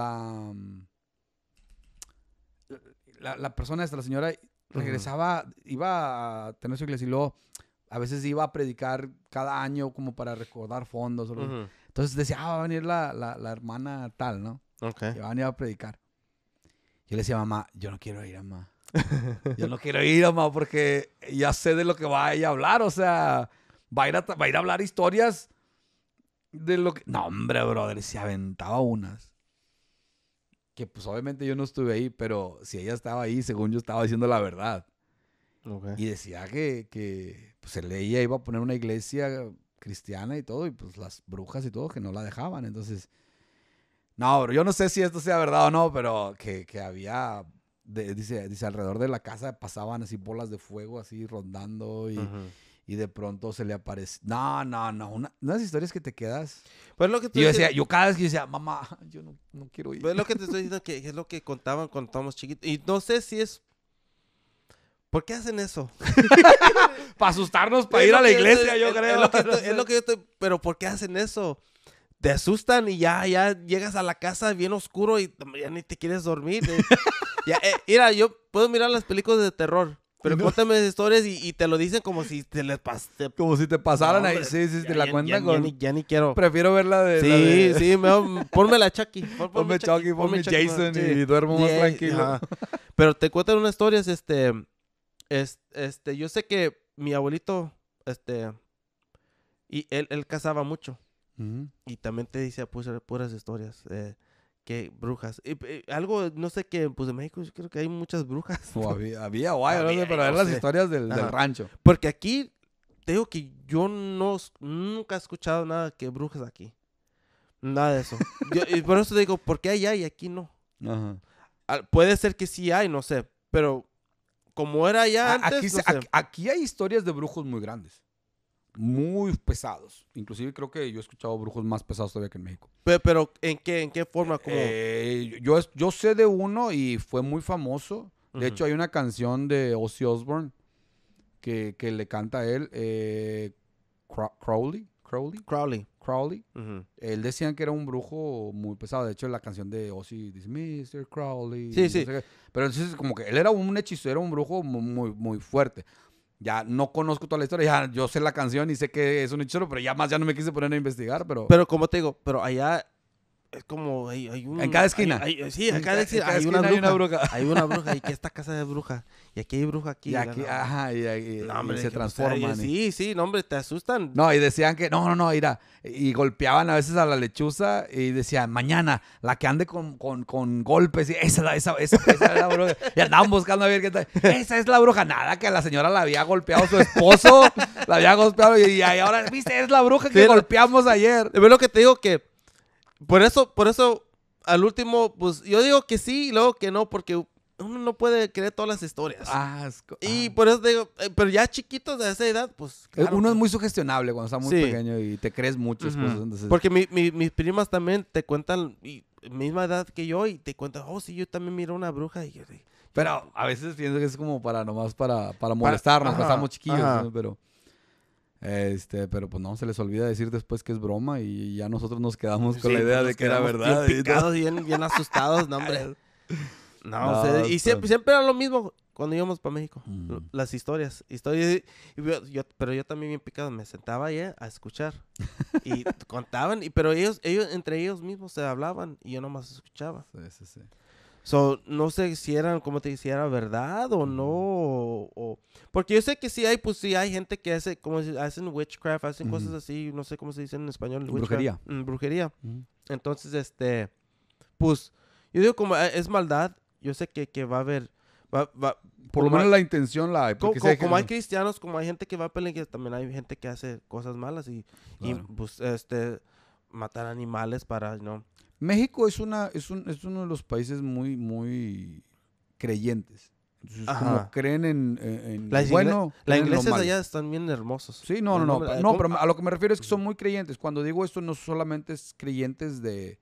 mm, la, la, persona esta, la señora, regresaba, iba a tener su iglesia y luego a veces iba a predicar cada año como para recordar fondos. Entonces decía, ah, va a venir la, la, hermana tal, ¿no? Ok. va a venir a predicar. Yo le decía, mamá, yo no quiero ir, mamá. yo no quiero ir, mamá, porque ya sé de lo que va a ella hablar, o sea va a ir a, va a, hablar historias de lo que... No, hombre, brother, se aventaba unas. Que pues obviamente yo no estuve ahí, pero si ella estaba ahí, según yo estaba diciendo la verdad. Y decía que, que pues, se leía, iba a poner una iglesia cristiana y todo, y pues las brujas y todo, que no la dejaban. Entonces, no, bro, yo no sé si esto sea verdad o no, pero que, que había, dice, dice, alrededor de la casa pasaban así bolas de fuego, así rondando y y de pronto se le aparece. No, no, no. Una, unas historias que te quedas. Pues lo que yo, decía, yo cada vez que decía, mamá, yo no, quiero ir. Pues lo que te estoy diciendo que es lo que contaban cuando estábamos chiquitos. Y no sé si es. ¿Por qué hacen eso? para asustarnos, para ir a la iglesia, yo creo. Es lo, que Pero ¿por qué hacen eso? Te asustan y ya, ya llegas a la casa bien oscuro y ya ni te quieres dormir. Eh. ya, eh, mira, yo puedo mirar las películas de terror. Pero cuéntame cuéntame historias y, te lo dicen como si te les pasaran. Como si te pasaran ahí. Sí, sí, te la cuentan ya, Ni, quiero. Prefiero verla de. Sí, la sí, mejor, ponme la Chucky. ponme, Chucky, ponme, Jason y, duermo más tranquilo. Pero te cuentan unas historias, este, este. yo sé que mi abuelito, este. Y él, él cazaba mucho. Y también te decía puras, puras historias. Eh, que brujas. algo, no sé qué, pues de México yo creo que hay muchas brujas. había, guay, pero las historias del, rancho. Porque aquí, te digo que yo no, nunca he escuchado nada que brujas aquí. Nada de eso. y por eso te digo, ¿por qué allá y aquí no? puede ser que sí hay, no sé, pero como era allá antes. Aquí, aquí hay historias de brujos muy grandes muy pesados. Inclusive creo que yo he escuchado brujos más pesados todavía que en México. Pero, ¿en qué, en qué forma? Eh, yo, yo sé de uno y fue muy famoso. De hecho, hay una canción de Ozzy Osbourne que, le canta a él, eh, Crowley. Crowley. Crowley. Crowley. Él decían que era un brujo muy pesado. De hecho, la canción de Ozzy dice Mr. Crowley. Sí, sí. Pero entonces, como que él era un hechicero, un brujo muy, muy fuerte ya no conozco toda la historia, ya yo sé la canción y sé que es un hechicero, pero ya más ya no me quise poner a investigar, pero... Pero como te digo, pero allá es como hay, hay en cada esquina sí en cada, esquina, hay, una bruja, hay una bruja y que esta casa de bruja y aquí hay bruja aquí y aquí ajá y, se transforman sí sí no hombre te asustan no y decían que no no no mira y golpeaban a veces a la lechuza y decían mañana la que ande con, con, con golpes y esa esa, es la bruja y andaban buscando a ver qué tal esa es la bruja nada que la señora la había golpeado su esposo la había golpeado y, ahí ahora viste es la bruja que golpeamos ayer Es lo que te digo que por eso, por eso, al último, pues yo digo que sí y luego que no, porque uno no puede creer todas las historias. Ah, Y por eso digo, eh, pero ya chiquitos de esa edad, pues. Eh, uno es muy sugestionable cuando está muy pequeño y te crees muchas cosas. Porque mis primas también te cuentan, misma edad que yo, y te cuentan, oh, sí, yo también miro una bruja. Y pero a veces pienso que es como para nomás para, para molestarnos, para estamos chiquillos, pero. Este, pero pues no, se les olvida decir después que es broma y ya nosotros nos quedamos con la idea de que era verdad. Bien asustados, no, hombre. No, y siempre, pues. siempre era lo mismo cuando íbamos para México. Las historias. pero yo también bien picado. Me sentaba ahí eh, a escuchar. Y contaban. Y, pero ellos, ellos, entre ellos mismos se hablaban. Y yo nomás escuchaba. Sí, sí, sí. So, no sé si eran, como te hiciera verdad o no. Mm. O, porque yo sé que sí hay, pues sí hay gente que hace, como hacen witchcraft, hacen cosas así, no sé cómo se dice en español. Brujería. Mm, brujería. Mm. Entonces, este, pues, yo digo como eh, es maldad, yo sé que, va a haber... Va, por lo menos la intención la hay. Como, hay cristianos, como hay gente que va a pelear, pues, también hay gente que hace cosas malas y, y pues, este, matar animales para, ¿no? México es, una, es, un, es uno de los países muy, muy creyentes. Entonces, como creen en, en bueno, las allá están bien hermosos. Sí, no, no, no, no, pero a lo que me refiero es que son muy creyentes. Cuando digo esto, no solamente es creyentes de,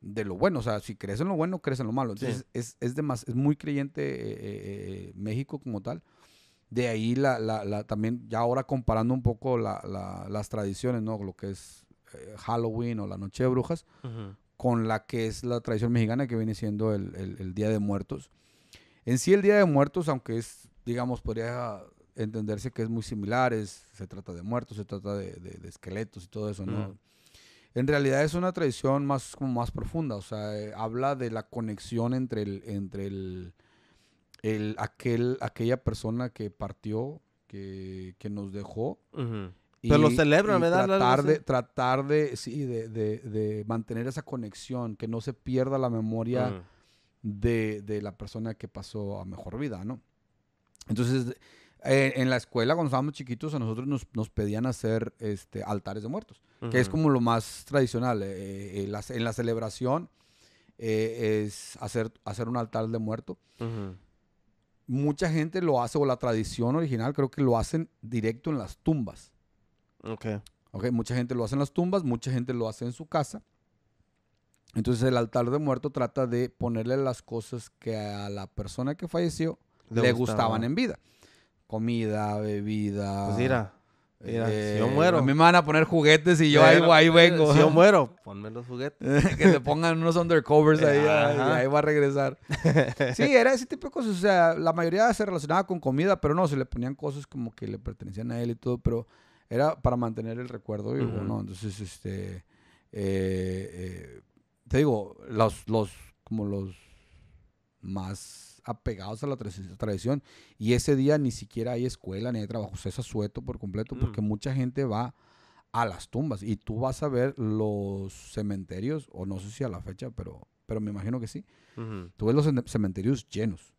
de lo bueno, o sea, si crees en lo bueno, crees en lo malo. Entonces, es, es, de más, es muy creyente eh, eh, eh, México como tal. De ahí la, la, la, también, ya ahora comparando un poco la, las tradiciones, ¿no? Lo que es Halloween o la Noche de Brujas, Ajá con la que es la tradición mexicana que viene siendo el, el, Día de Muertos. En sí el Día de Muertos, aunque es, digamos, podría entenderse que es muy similar, es, se trata de muertos, se trata de, esqueletos y todo eso, ¿no? En realidad es una tradición más, como más profunda, o sea, eh, habla de la conexión entre el, entre el, el, aquel, aquella persona que partió, que, que nos dejó, pero lo celebran, ¿verdad? Tratar de, tratar de, sí, de, mantener esa conexión, que no se pierda la memoria mm. de, la persona que pasó a mejor vida, ¿no? Entonces, eh, en la escuela, cuando estábamos chiquitos, a nosotros nos, pedían hacer este, altares de muertos, que es como lo más tradicional. Eh, eh, en la celebración es hacer, hacer un altar de muerto. Mucha gente lo hace, o la tradición original, creo que lo hacen directo en las tumbas. Ok. Ok, mucha gente lo hace en las tumbas, mucha gente lo hace en su casa. Entonces el altar de muerto trata de ponerle las cosas que a la persona que falleció le, gustaban en vida. Comida, bebida. Pues mira, mira si yo eh, muero. A mí me van a poner juguetes y yo ahí, ahí, vengo. Si yo muero, ponme los juguetes. que te pongan unos undercovers ahí, ahí va a regresar. sí, era ese tipo de cosas. O sea, la mayoría se relacionaba con comida, pero no, se le ponían cosas como que le pertenecían a él y todo, pero era para mantener el recuerdo vivo, ¿no? Entonces, este, eh, eh, te digo, los, los, como los más apegados a la tradición, y ese día ni siquiera hay escuela ni hay trabajo, se sea, es asueto por completo, mm. porque mucha gente va a las tumbas, y tú vas a ver los cementerios, o no sé si a la fecha, pero, pero me imagino que sí, tú ves los cementerios llenos,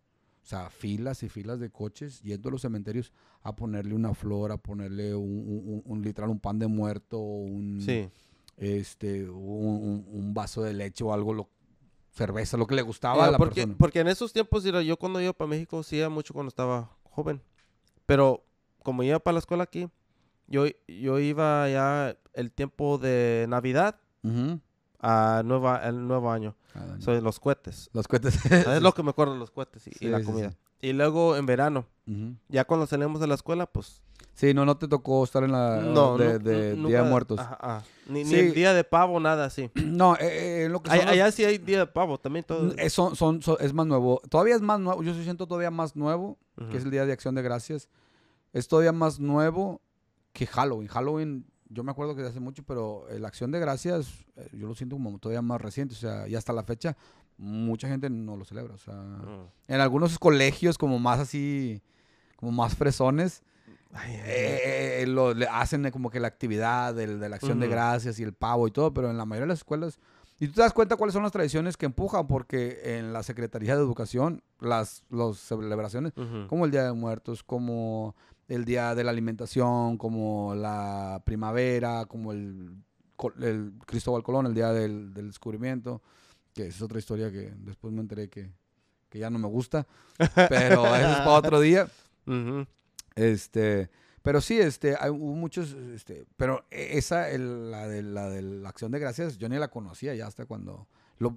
o sea, filas y filas de coches yendo a los cementerios a ponerle una flor, a ponerle un, un, un, literal, un pan de muerto, un, este, un, vaso de leche o algo, lo, cerveza, lo que le gustaba a la persona. Porque en esos tiempos, yo cuando iba para México, sí mucho cuando estaba joven. Pero como iba para la escuela aquí, yo, yo iba ya el tiempo de Navidad a nueva, el nuevo año. Ah, los cohetes. Los cohetes. es lo que me acuerdo, los cohetes y, la comida. Y luego en verano, ya cuando salimos de la escuela, pues... Sí, no, no te tocó estar en la... No, de, Día de Muertos. Ni, el Día de Pavo, nada así. No, eh, eh, lo que... Allá sí hay Día de Pavo, también todo... Mm, eh, son, es más nuevo. Todavía es más nuevo, yo siento todavía más nuevo, que es el Día de Acción de Gracias. Es todavía más nuevo que Halloween. Halloween yo me acuerdo que hace mucho, pero eh, la acción de gracias, eh, yo lo siento como todavía más reciente, o sea, y hasta la fecha, mucha gente no lo celebra, o sea, mm. en algunos colegios como más así, como más fresones, eh, lo, hacen como que la actividad de, de la acción de gracias y el pavo y todo, pero en la mayoría de las escuelas... Y tú te das cuenta cuáles son las tradiciones que empujan, porque en la Secretaría de Educación, las celebraciones, como el Día de Muertos, como el día de la alimentación, como la primavera, como el, el Cristóbal Colón, el día del, descubrimiento, que es otra historia que después me enteré que, ya no me gusta, pero es para otro día. Este, pero sí, este, hay muchos, este, pero e, esa, el, la, de, la acción de gracias, yo ni la conocía ya hasta cuando,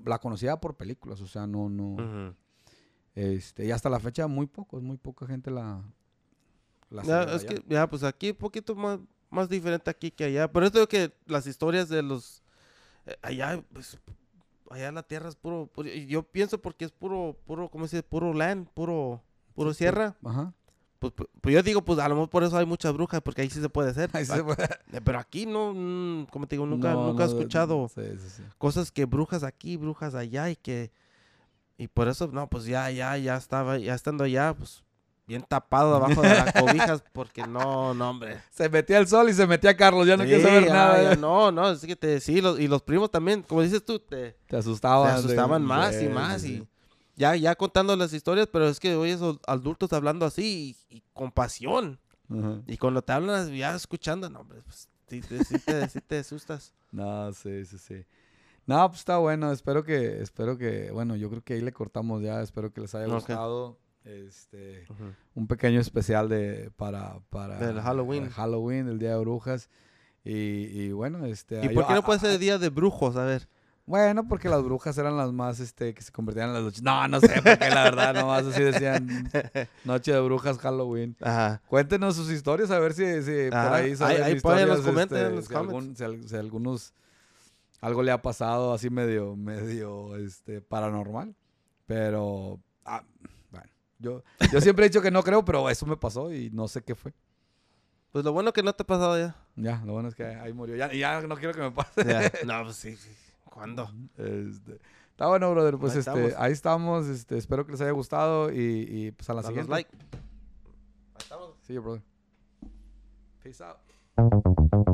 la conocía por películas, o sea, no, no, este, y hasta la fecha muy pocos, muy poca gente la, Ah, ya, es que, ya, pues aquí un poquito más, más diferente aquí que allá. Pero eso que las historias de los... Eh, allá, pues, allá en la tierra es puro, Yo pienso porque es puro, puro, ¿cómo se dice? Puro land, puro, puro sierra. ajá. Pues, pues, pues, yo digo, pues a lo mejor por eso hay muchas brujas, porque ahí sí se puede hacer. Ahí se puede. Eh, pero aquí no, mm, como te digo, nunca, nunca he escuchado cosas que brujas aquí, brujas allá y que... Y por eso, no, pues ya, ya, ya estaba, ya estando allá, pues bien tapado abajo de las cobijas porque no, no, hombre. Se metía el sol y se metía Carlos, ya no quiero saber nada. no, no, así que te sí, y los primos también, como dices tú, te, te asustaban. Te asustaban más y más y ya, ya contando las historias, pero es que hoy esos adultos hablando así y, con pasión. Y cuando te hablan ya escuchando, no, hombre, pues sí, te, asustas. No, sí, sí, sí. No, pues está bueno. Espero que, espero que, bueno, yo creo que ahí le cortamos ya. Espero que les haya gustado. Este, Un pequeño especial de, para, para Halloween. El Halloween, el Día de Brujas. Y, y bueno, este... ¿Y por qué no puede ser el Día de Brujos? A ver. Bueno, porque las brujas eran las más, este, que se convertían en las No, no sé, porque la verdad, nomás así decían Noche de Brujas, Halloween. Ajá. Cuéntenos sus historias, a ver si, por ahí saben ahí, este, los comentarios. si, algunos, algo le ha pasado así medio, medio, este, paranormal. Pero, ah, yo, yo siempre he dicho que no creo, pero eso me pasó y no sé qué fue. Pues lo bueno es que no te ha pasado ya. Ya, lo bueno es que ahí murió. Ya, ya no quiero que me pase. No, pues sí. ¿Cuándo? Este, está bueno, brother. Pues ahí este, estamos. ahí estamos. Este, espero que les haya gustado y, y pues a la siguiente. like. Ahí estamos. Sí, brother. Peace out.